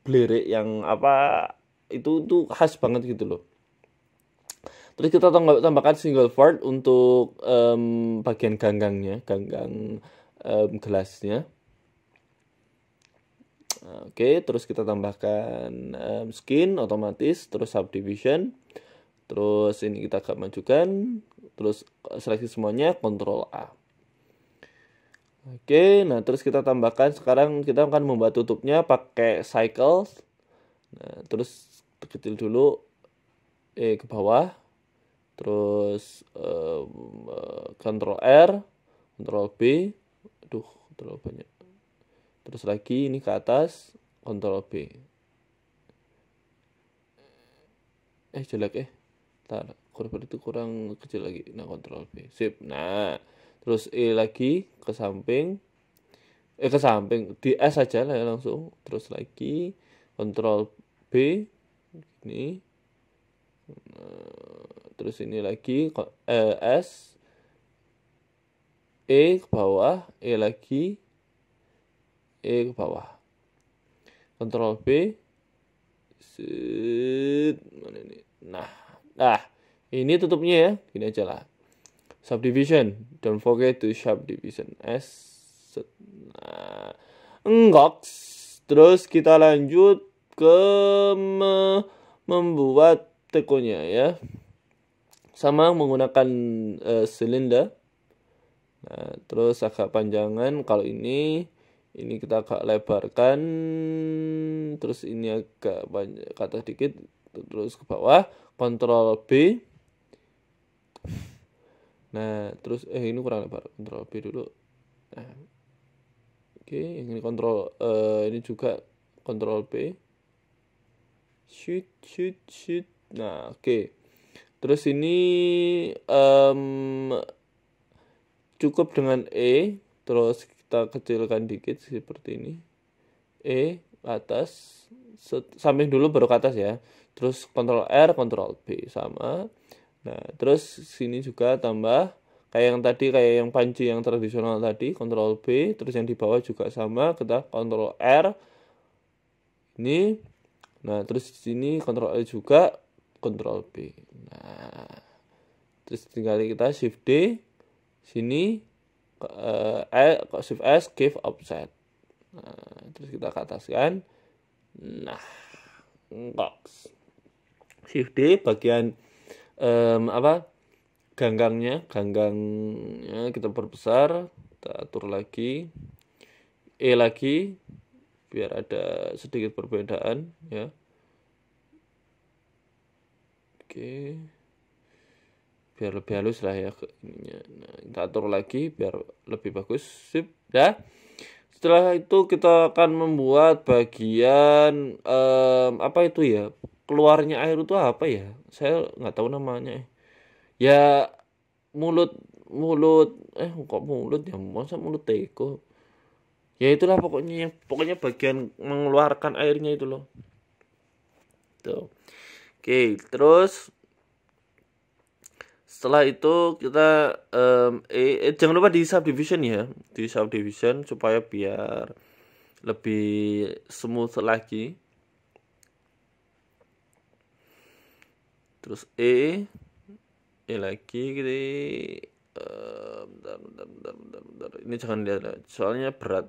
blirik yang apa itu tuh khas banget gitu loh Terus kita tambahkan single part untuk um, bagian ganggangnya, ganggang um, gelasnya. Oke, terus kita tambahkan um, skin otomatis, terus subdivision, terus ini kita akan majukan, terus seleksi semuanya, kontrol A. Oke, nah terus kita tambahkan sekarang kita akan membuat tutupnya pakai cycles. Nah, terus kecil dulu eh ke bawah terus uh, R, kontrol B, aduh terlalu banyak. Terus lagi ini ke atas, kontrol B. Eh jelek eh, tar kurang itu kurang kecil lagi. Nah kontrol B, sip. Nah terus E lagi ke samping, eh ke samping di S aja lah ya, langsung. Terus lagi kontrol B, ini. Nah, terus ini lagi eh, S E ke bawah E lagi E ke bawah Ctrl B Sit. mana ini? Nah, nah, ini tutupnya ya, gini aja lah. Subdivision, don't forget to subdivision S. Set, nah, enggak. Terus kita lanjut ke me membuat tekonya ya sama menggunakan uh, silinder nah, terus agak panjangan kalau ini ini kita agak lebarkan terus ini agak banyak kata dikit terus ke bawah kontrol B nah terus eh ini kurang lebar kontrol B dulu nah, oke okay, ini kontrol uh, ini juga kontrol B shoot shoot shoot nah oke okay. Terus ini um, cukup dengan E, terus kita kecilkan dikit seperti ini. E atas samping dulu baru ke atas ya. Terus kontrol R, kontrol B sama. Nah, terus sini juga tambah kayak yang tadi kayak yang panci yang tradisional tadi, kontrol B, terus yang di bawah juga sama, kita kontrol R. Ini. Nah, terus di sini kontrol L juga kontrol B nah terus tinggal kita Shift D sini uh, kok Shift S give offset nah, terus kita ke atas kan nah box Shift D bagian um, apa ganggangnya ganggangnya kita perbesar kita atur lagi E lagi biar ada sedikit perbedaan ya oke biar lebih halus lah ya ininya nah, kita atur lagi biar lebih bagus sip dah setelah itu kita akan membuat bagian um, apa itu ya keluarnya air itu apa ya saya nggak tahu namanya ya mulut mulut eh kok mulut ya masa mulut teko ya itulah pokoknya pokoknya bagian mengeluarkan airnya itu loh tuh Oke, terus setelah itu kita um, eh, eh jangan lupa di subdivision ya, di subdivision supaya biar lebih smooth lagi. Terus E E lagi gitu. uh, bentar, bentar, bentar, bentar, bentar. Ini jangan lihat soalnya berat.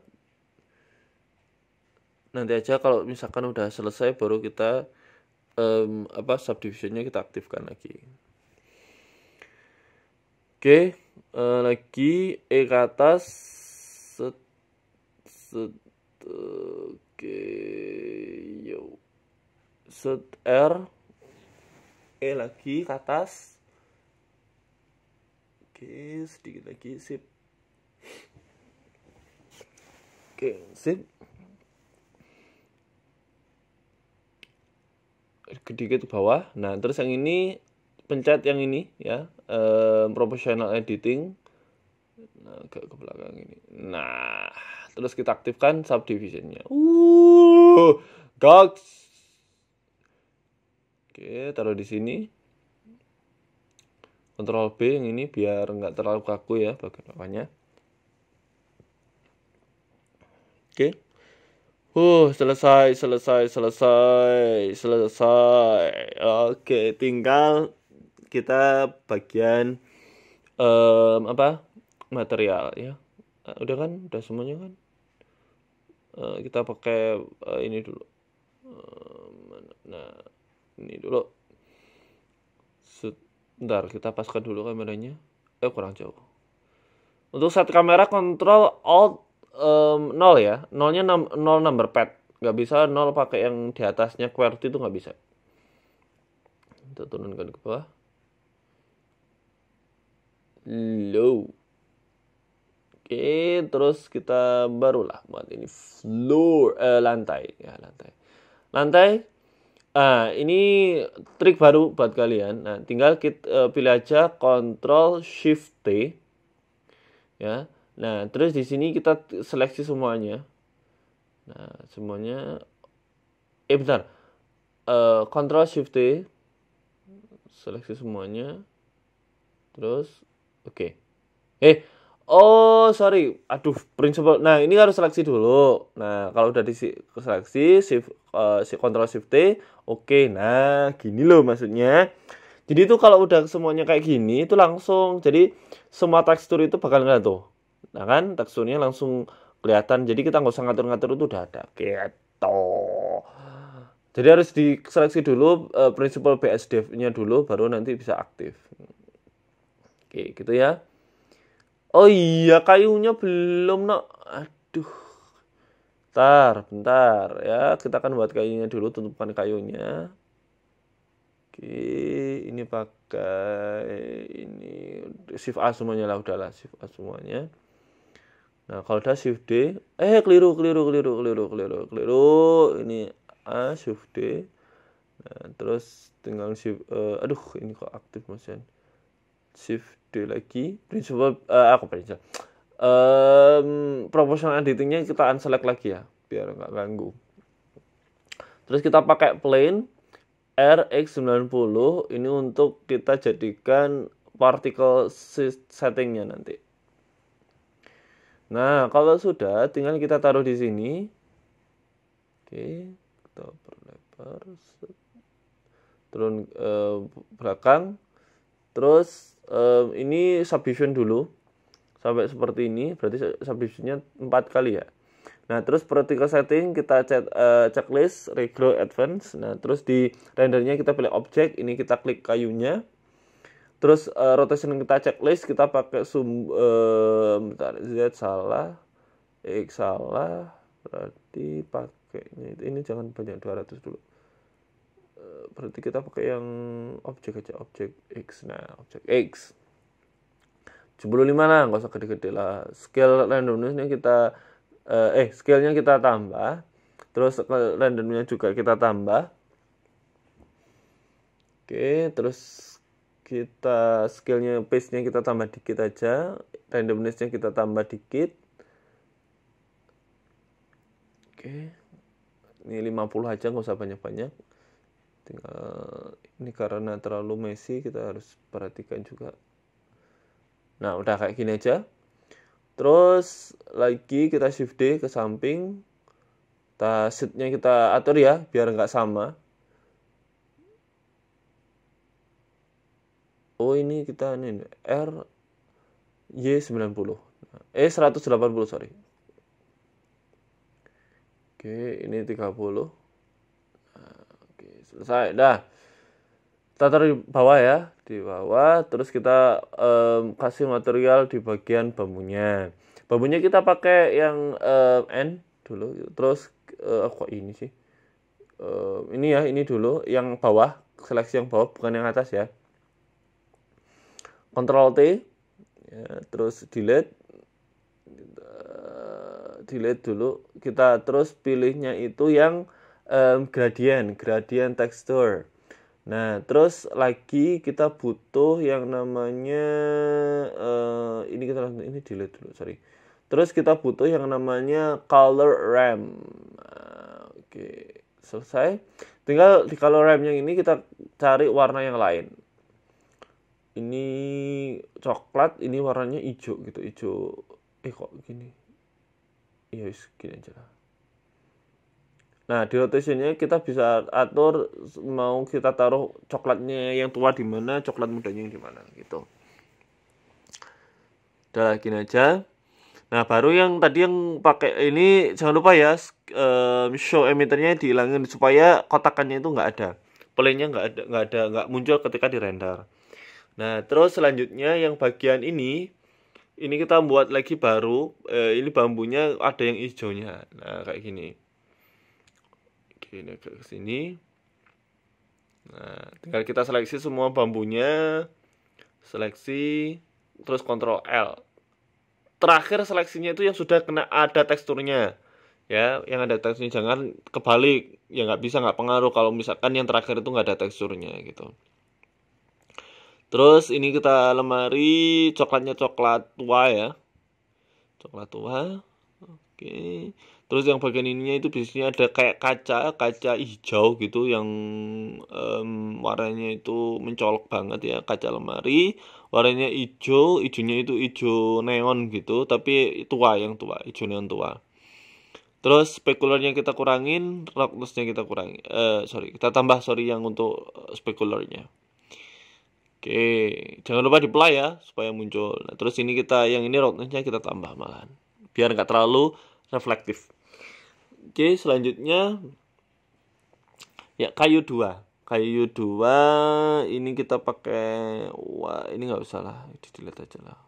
Nanti aja kalau misalkan udah selesai baru kita um, apa subdivisionnya kita aktifkan lagi oke okay, uh, eh, lagi e ke atas set set oke okay, yo set r e lagi ke atas oke okay, sedikit lagi sip oke okay, sip dikit ke bawah nah terus yang ini pencet yang ini ya eh, professional editing nah, ke, ke belakang ini nah terus kita aktifkan subdivisionnya uh gox oke taruh di sini Ctrl B yang ini biar nggak terlalu kaku ya bagian bawahnya oke Uh, selesai, selesai, selesai, selesai. Oke, tinggal kita bagian um, apa? material ya. Eh, udah kan? Udah semuanya kan? Uh, kita pakai uh, ini dulu. Uh, nah, ini dulu. Sebentar, kita paskan dulu kameranya. Eh, kurang jauh. Untuk set kamera, kontrol Alt um, nol ya nolnya 0 number pad nggak bisa 0 pakai yang di atasnya QWERTY itu nggak bisa kita turunkan ke bawah low oke terus kita barulah buat ini floor eh, lantai ya lantai lantai ah ini trik baru buat kalian nah tinggal kita uh, eh, pilih aja control Shift T ya Nah, terus di sini kita seleksi semuanya. Nah, semuanya eh bentar. Uh, eh, Ctrl Shift T seleksi semuanya. Terus oke. Okay. Eh Oh, sorry. Aduh, prinsipal. Nah, ini harus seleksi dulu. Nah, kalau udah diseleksi, shift, uh, control shift T, oke. Okay. Nah, gini loh maksudnya. Jadi itu kalau udah semuanya kayak gini, itu langsung. Jadi semua tekstur itu bakal nggak tuh. Nah kan teksturnya langsung kelihatan. Jadi kita nggak usah ngatur-ngatur itu udah ada. Gitu. Jadi harus diseleksi dulu e, prinsipal bsd nya dulu baru nanti bisa aktif. Oke, gitu ya. Oh iya, kayunya belum nak. Aduh. Bentar, bentar ya. Kita akan buat kayunya dulu, tutupkan kayunya. Oke, ini pakai ini shift A semuanya lah udahlah, shift A semuanya. Nah, kalau udah shift D, eh keliru, keliru, keliru, keliru, keliru, keliru. Ini A shift D. Nah, terus tinggal shift uh, aduh ini kok aktif mesin. Shift D lagi. Prinsipal uh, eh, aku prinsipal. Um, proportional editingnya kita unselect lagi ya, biar nggak ganggu. Terus kita pakai plane RX90 ini untuk kita jadikan partikel settingnya nanti. Nah, kalau sudah tinggal kita taruh di sini. Oke, kita perlebar turun e, belakang. Terus e, ini subdivision dulu sampai seperti ini, berarti subdivisionnya 4 kali ya. Nah, terus vertical setting kita cek, eh, checklist, regrow advance. Nah, terus di rendernya kita pilih objek, ini kita klik kayunya. Terus uh, rotation kita checklist kita pakai sum uh, bentar, Z salah, X salah, berarti pakai ini ini jangan banyak 200 dulu. Uh, berarti kita pakai yang objek aja objek X nah objek X 75 lah nggak usah gede-gede lah scale randomnessnya kita uh, eh scale-nya kita tambah terus randomnya juga kita tambah oke terus kita skillnya pace-nya kita tambah dikit aja randomness-nya kita tambah dikit oke ini 50 aja nggak usah banyak-banyak tinggal ini karena terlalu messy kita harus perhatikan juga nah udah kayak gini aja terus lagi kita shift D ke samping kita kita atur ya biar nggak sama oh ini kita ini R Y 90 e 180 sorry oke ini 30 nah, oke selesai dah kita taruh di bawah ya di bawah terus kita um, kasih material di bagian bambunya bambunya kita pakai yang um, N dulu terus uh, kok ini sih uh, ini ya ini dulu yang bawah seleksi yang bawah bukan yang atas ya Ctrl T ya, terus delete eh, delete dulu kita terus pilihnya itu yang um, gradient gradient texture nah terus lagi kita butuh yang namanya uh, ini kita langsung ini delete dulu sorry terus kita butuh yang namanya color ramp uh, ah, oke okay. selesai tinggal di color ramp yang ini kita cari warna yang lain ini coklat ini warnanya hijau gitu hijau eh kok gini iya gini aja lah Nah, di rotationnya kita bisa atur mau kita taruh coklatnya yang tua di mana, coklat mudanya yang di mana gitu. Udah gini aja. Nah, baru yang tadi yang pakai ini jangan lupa ya show emitternya dihilangin supaya kotakannya itu nggak ada. pelenya nggak ada nggak ada nggak muncul ketika di render. Nah, terus selanjutnya yang bagian ini ini kita buat lagi baru. Eh, ini bambunya ada yang hijaunya. Nah, kayak gini. Oke, ini ke sini. Nah, tinggal kita seleksi semua bambunya. Seleksi terus kontrol L. Terakhir seleksinya itu yang sudah kena ada teksturnya. Ya, yang ada teksturnya jangan kebalik. Ya nggak bisa nggak pengaruh kalau misalkan yang terakhir itu nggak ada teksturnya gitu. Terus ini kita lemari coklatnya coklat tua ya. Coklat tua. Oke. Terus yang bagian ininya itu biasanya ada kayak kaca, kaca hijau gitu yang um, warnanya itu mencolok banget ya kaca lemari. Warnanya hijau, hijaunya itu hijau neon gitu, tapi tua yang tua, hijau neon tua. Terus spekulernya kita kurangin, rocknessnya kita kurangi. Eh uh, sorry, kita tambah sorry yang untuk spekulernya. Oke, jangan lupa di play ya supaya muncul. Nah, terus ini kita yang ini roadnya kita tambah malahan biar nggak terlalu reflektif. Oke, selanjutnya ya kayu dua. Kayu dua ini kita pakai wah ini nggak usah lah, dilihat aja lah.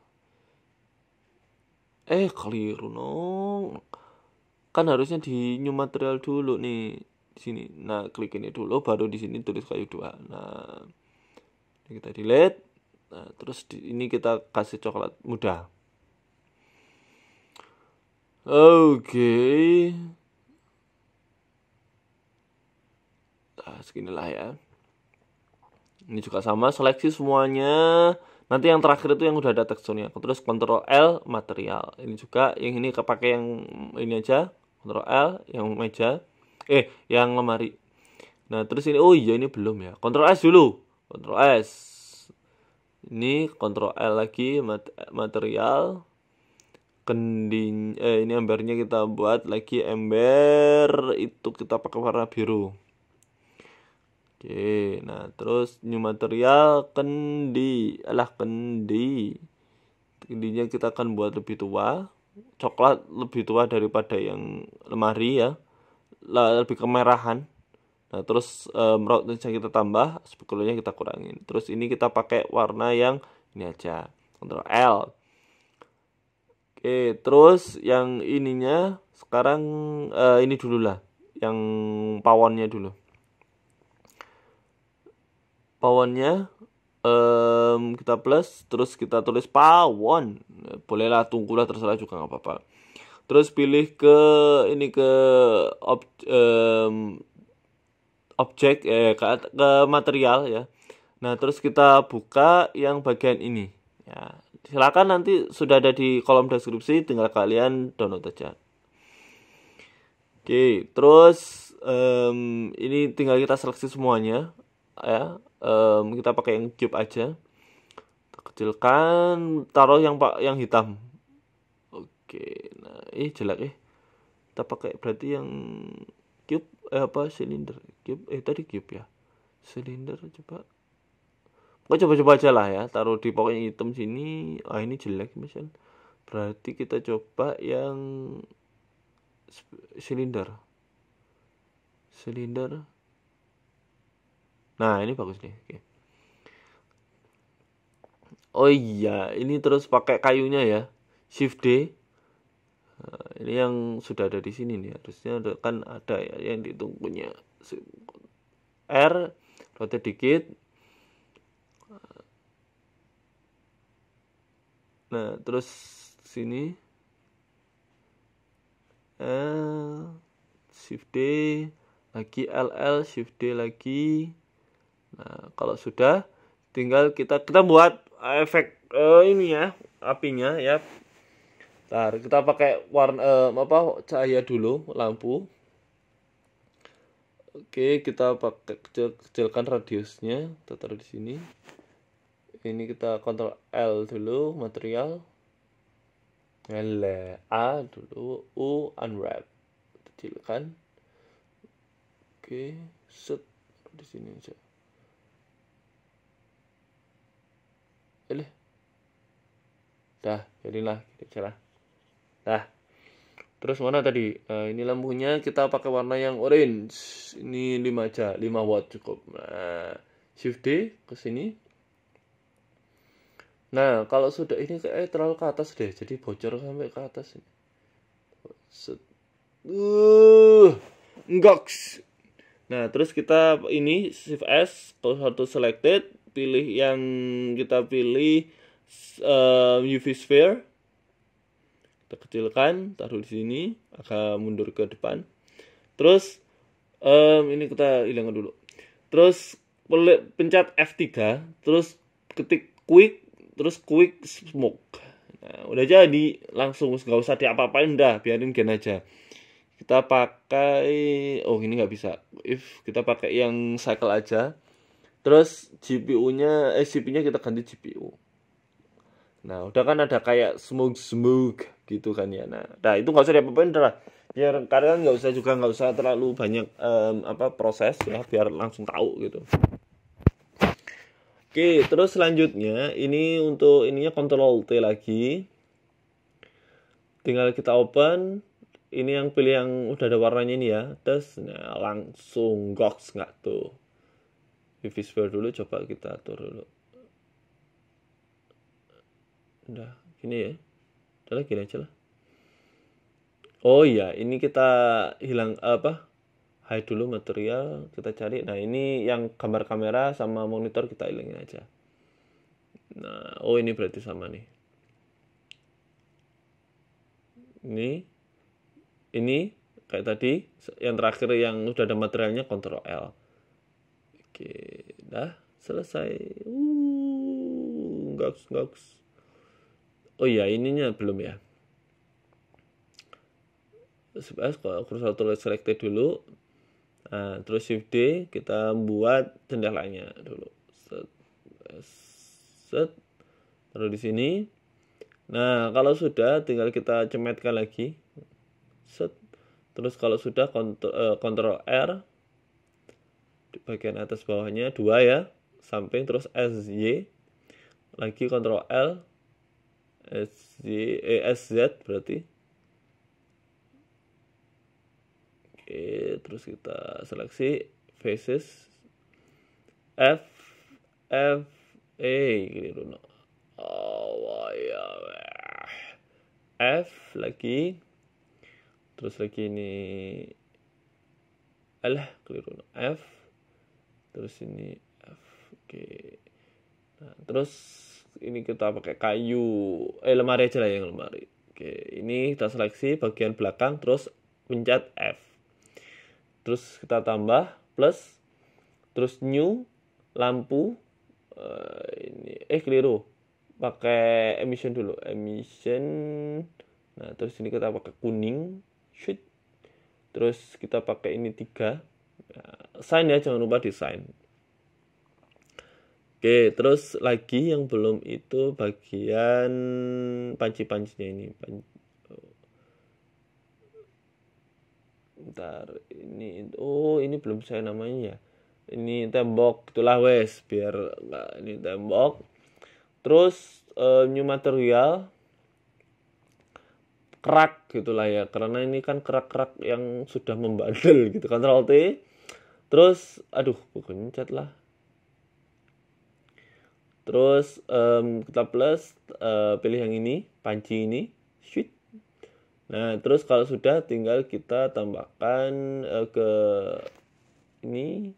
Eh keliru no. Kan harusnya di new material dulu nih di sini. Nah, klik ini dulu baru di sini tulis kayu dua. Nah, ini kita delete nah, terus di, ini kita kasih coklat muda oke okay. nah, seginilah ya ini juga sama seleksi semuanya nanti yang terakhir itu yang udah ada teksturnya terus kontrol L material ini juga yang ini kepake yang ini aja kontrol L yang meja eh yang lemari nah terus ini oh iya ini belum ya kontrol S dulu Ctrl S ini Ctrl L lagi material kending eh, ini embernya kita buat lagi ember itu kita pakai warna biru oke nah terus new material kendi alah kendi kendinya kita akan buat lebih tua coklat lebih tua daripada yang lemari ya lebih kemerahan Nah, terus eh, um, yang kita tambah, Sebetulnya kita kurangin. Terus ini kita pakai warna yang ini aja. Ctrl L. Oke, terus yang ininya sekarang uh, ini dulu lah, yang pawonnya dulu. Pawonnya um, kita plus, terus kita tulis pawon. Bolehlah tunggulah terserah juga nggak apa-apa. Terus pilih ke ini ke ob, um, objek eh, ke, ke material ya nah terus kita buka yang bagian ini ya silakan nanti sudah ada di kolom deskripsi tinggal kalian download aja oke terus um, ini tinggal kita seleksi semuanya ya um, kita pakai yang cube aja kecilkan taruh yang pak yang hitam oke nah ih jelek eh kita pakai berarti yang cube eh, apa silinder cube eh tadi cube ya silinder coba Pokoknya coba-coba aja lah ya taruh di pokoknya hitam sini ah ini jelek misal berarti kita coba yang silinder silinder nah ini bagus nih oke oh iya ini terus pakai kayunya ya shift D ah, ini yang sudah ada di sini nih harusnya ada, kan ada ya yang ditunggunya R rotate dikit nah terus sini L eh, shift D lagi LL shift D lagi nah kalau sudah tinggal kita kita buat efek uh, ini ya apinya ya Ntar kita pakai warna uh, apa cahaya dulu lampu Oke, kita pakai kecil, kecilkan radiusnya, kita taruh di sini. Ini kita kontrol L dulu material. L A dulu, U unwrap. Kecilkan. Oke, set di sini aja. Eleh. Dah, jadilah kita cerah. Dah. Terus mana tadi? Nah, ini lampunya kita pakai warna yang orange. Ini 5 aja, 5 watt cukup. Nah, shift D ke sini. Nah, kalau sudah ini kayak eh, terlalu ke atas deh, jadi bocor sampai ke atas ini. Uh, nah, terus kita ini shift S satu selected, pilih yang kita pilih uh, eh, UV sphere kecilkan taruh di sini agak mundur ke depan terus um, ini kita hilangkan dulu terus pencet F3 terus ketik quick terus quick smoke nah, udah jadi langsung nggak usah diapa-apain dah biarin gen aja kita pakai oh ini nggak bisa if kita pakai yang cycle aja terus GPU nya eh CPU nya kita ganti GPU Nah, udah kan ada kayak smoke smoke gitu kan ya. Nah, nah itu nggak usah diapa-apain lah. Biar kalian nggak usah juga nggak usah terlalu banyak um, apa proses ya, biar langsung tahu gitu. Oke, terus selanjutnya ini untuk ininya kontrol T lagi. Tinggal kita open. Ini yang pilih yang udah ada warnanya ini ya. Terus nah, langsung goks nggak tuh. Vivisper dulu coba kita atur dulu udah gini ya udah lagi aja lah oh iya ini kita hilang apa hide dulu material kita cari nah ini yang gambar kamera sama monitor kita hilangin aja nah oh ini berarti sama nih ini ini kayak tadi yang terakhir yang udah ada materialnya kontrol L oke dah selesai uh, nggak nggak oh iya ininya belum ya sebas kursatul selected dulu nah, terus shift D kita buat jendelanya dulu set, set terus di sini nah kalau sudah tinggal kita cemetkan lagi set terus kalau sudah kontrol, eh, uh, R di bagian atas bawahnya dua ya samping terus S Y lagi kontrol L SZ, eh, SZ berarti oke terus kita seleksi faces F F A keliru no. oh ya F lagi terus lagi ini alah keliru F terus ini F oke nah terus ini kita pakai kayu eh lemari aja lah yang lemari oke ini kita seleksi bagian belakang terus pencet F terus kita tambah plus terus new lampu uh, ini eh keliru pakai emission dulu emission nah terus ini kita pakai kuning shoot terus kita pakai ini tiga nah, sign ya jangan lupa desain Oke, terus lagi yang belum itu bagian panci-pancinya ini. Ntar Bentar, ini oh ini belum saya namanya ya. Ini tembok itulah wes biar nah, ini tembok. Terus uh, new material kerak gitulah ya karena ini kan kerak-kerak yang sudah membandel gitu kan, T terus aduh pokoknya cat lah Terus um, kita plus uh, pilih yang ini, panci ini, shoot. Nah, terus kalau sudah tinggal kita tambahkan uh, ke ini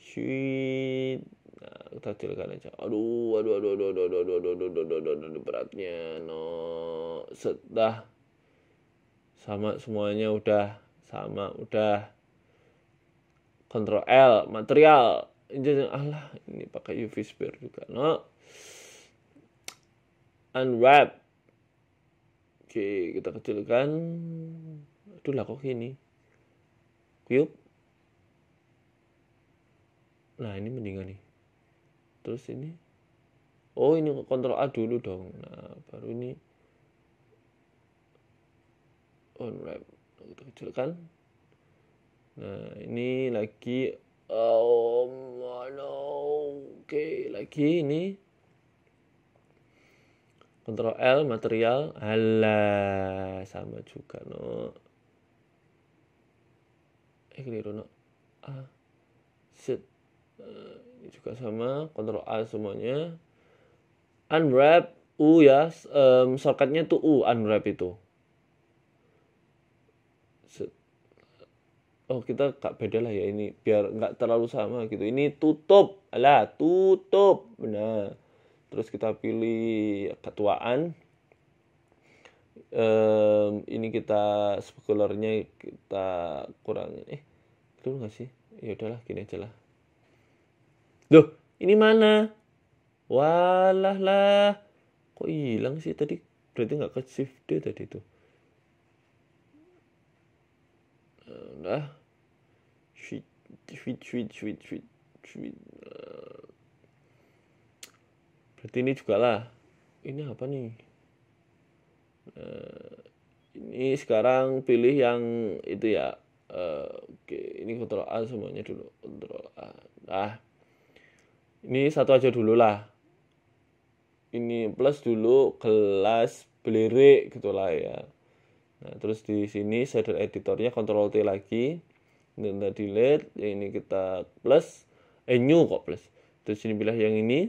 sweet. nah, kita kecilkan aja aduh aduh aduh aduh aduh aduh aduh aduh aduh aduh aduh aduh, aduh beratnya no sudah sama semuanya udah sama udah control L material jangan Allah ini pakai UV sphere juga no unwrap oke kita kecilkan aduh lah kok ini cube nah ini mendingan nih terus ini oh ini kontrol A dulu dong nah baru ini unwrap kita kecilkan nah ini lagi Oke, lagi ini. Ctrl L material. Alah, sama juga no. Eh keliru no. Ah. Eh, Set. ini juga sama, Ctrl A semuanya. Unwrap U ya, um, shortcutnya tuh U unwrap itu. oh kita gak beda lah ya ini biar nggak terlalu sama gitu ini tutup lah tutup benar terus kita pilih ketuaan um, ini kita spekulernya kita kurang eh itu nggak sih ya udahlah gini aja lah loh ini mana walah lah kok hilang sih tadi berarti nggak ke shift D tadi tuh là, fuite, fuite, fuite, fuite, fuite, fuite. Uh, berarti ini juga lah. Ini apa nih? Uh, ini sekarang pilih yang itu ya. Uh, Oke, okay. ini kontrol A semuanya dulu. Kontrol A. Nah, ini satu aja dulu lah. Ini plus dulu kelas belirik gitulah ya Nah, terus di sini shader editornya kontrol T lagi. Ini kita delete, yang ini kita plus, eh new kok plus. Terus ini pilih yang ini.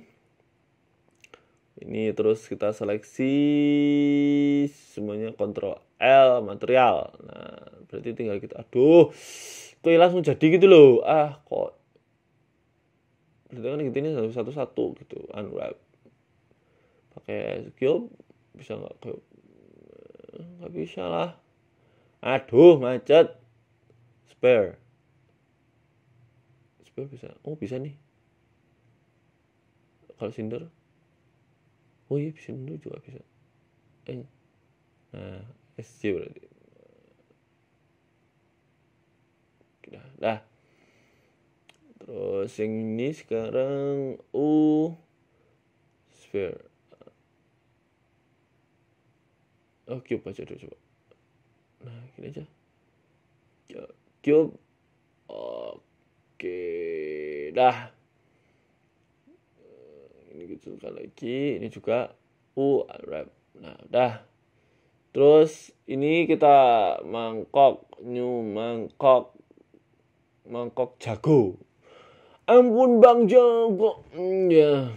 Ini terus kita seleksi semuanya kontrol L material. Nah, berarti tinggal kita aduh. Kok langsung jadi gitu loh. Ah, kok berarti kan gitu ini satu-satu gitu unwrap pakai cube bisa nggak cube nggak bisa lah aduh macet spare spare bisa oh bisa nih kalau sinder oh iya bisa sinder juga bisa eh nah SC berarti dah dah terus yang ini sekarang U sphere oh cube aja dulu coba nah gini aja cube ya, oke dah eh, ini kecilkan gitu lagi ini juga u wrap nah dah terus ini kita mangkok new mangkok mangkok jago ampun bang jago hmm, ya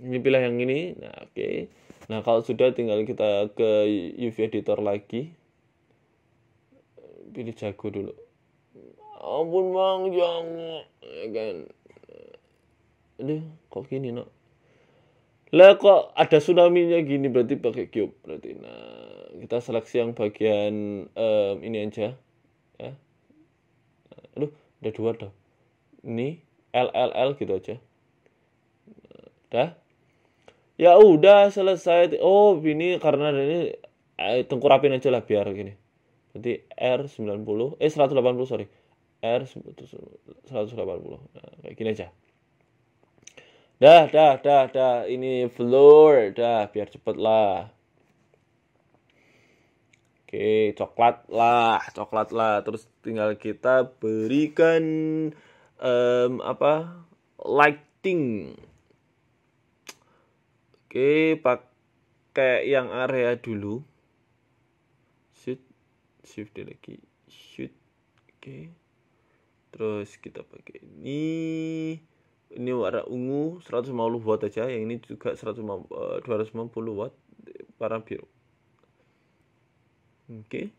ini pilih yang ini nah oke okay. Nah, kalau sudah tinggal kita ke UV editor lagi. Pilih jago dulu. Ampun bang, jangan. Ya kan. Aduh, kok gini nak? Lah kok ada tsunami-nya gini berarti pakai cube berarti. Nah, kita seleksi yang bagian um, ini aja. Ya. Aduh, ada dua dah. Ini LLL gitu aja. Nah, dah ya udah selesai oh ini karena ini eh, tengkurapin aja lah biar gini nanti R 90 eh 180 sorry R 180 nah, kayak gini aja dah dah dah dah ini floor dah biar cepet lah oke coklat lah coklat lah terus tinggal kita berikan um, apa lighting Oke, pakai yang area dulu. Shoot, shift lagi, shoot. Oke. Terus kita pakai ini. Ini warna ungu 150 watt aja, yang ini juga 150 250 eh, watt para biru. Oke.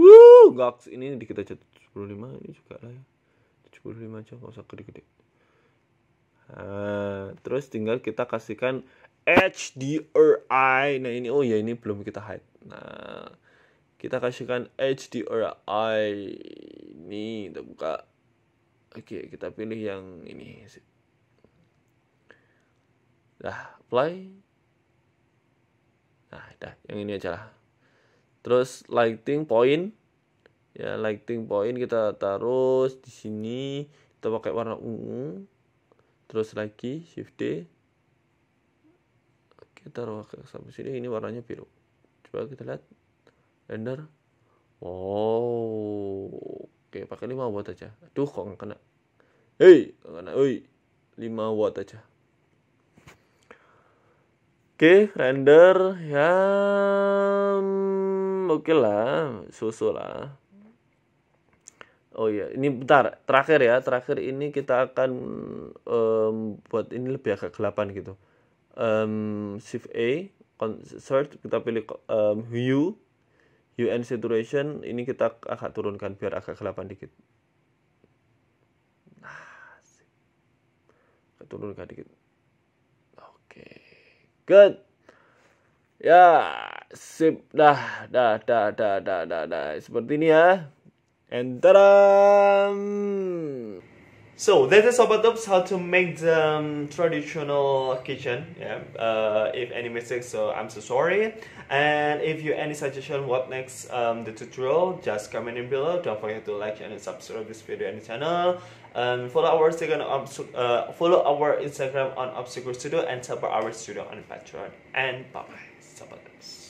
Wuh, gaks ini dikit aja 75 ini juga lah ya. 75 aja nggak usah gede-gede. Ah, terus tinggal kita kasihkan HDRI. Nah, ini oh ya ini belum kita hide. Nah, kita kasihkan HDRI. Ini kita buka. Oke, kita pilih yang ini. Dah, play. Nah, dah, yang ini aja lah. Terus lighting point. Ya, lighting point kita taruh di sini. Kita pakai warna ungu terus lagi shift D kita taruh sampai sini ini warnanya biru coba kita lihat render wow oke pakai 5 watt aja aduh kok nggak kena hei nggak kena hei 5 watt aja oke render ya mm, oke lah susul lah Oh iya, ini bentar, terakhir ya, terakhir ini kita akan um, buat ini lebih agak gelapan gitu. Um, shift A, search kita pilih um, view, view and saturation ini kita agak turunkan biar agak gelapan dikit. Nah, kita turunkan dikit. Oke, okay. good. Ya, sip, dah, dah, dah, dah, dah, dah, dah, seperti ini ya. And ta-da! So that is about tips how to make the um, traditional kitchen. Yeah. Uh, if any mistakes, so I'm so sorry. And if you any suggestion what next um, the tutorial, just comment in below. Don't forget to like and subscribe this video and channel. Um, follow our Instagram, um, uh, follow our Instagram on Obscure Studio and support our studio on Patreon. And bye bye, sahabat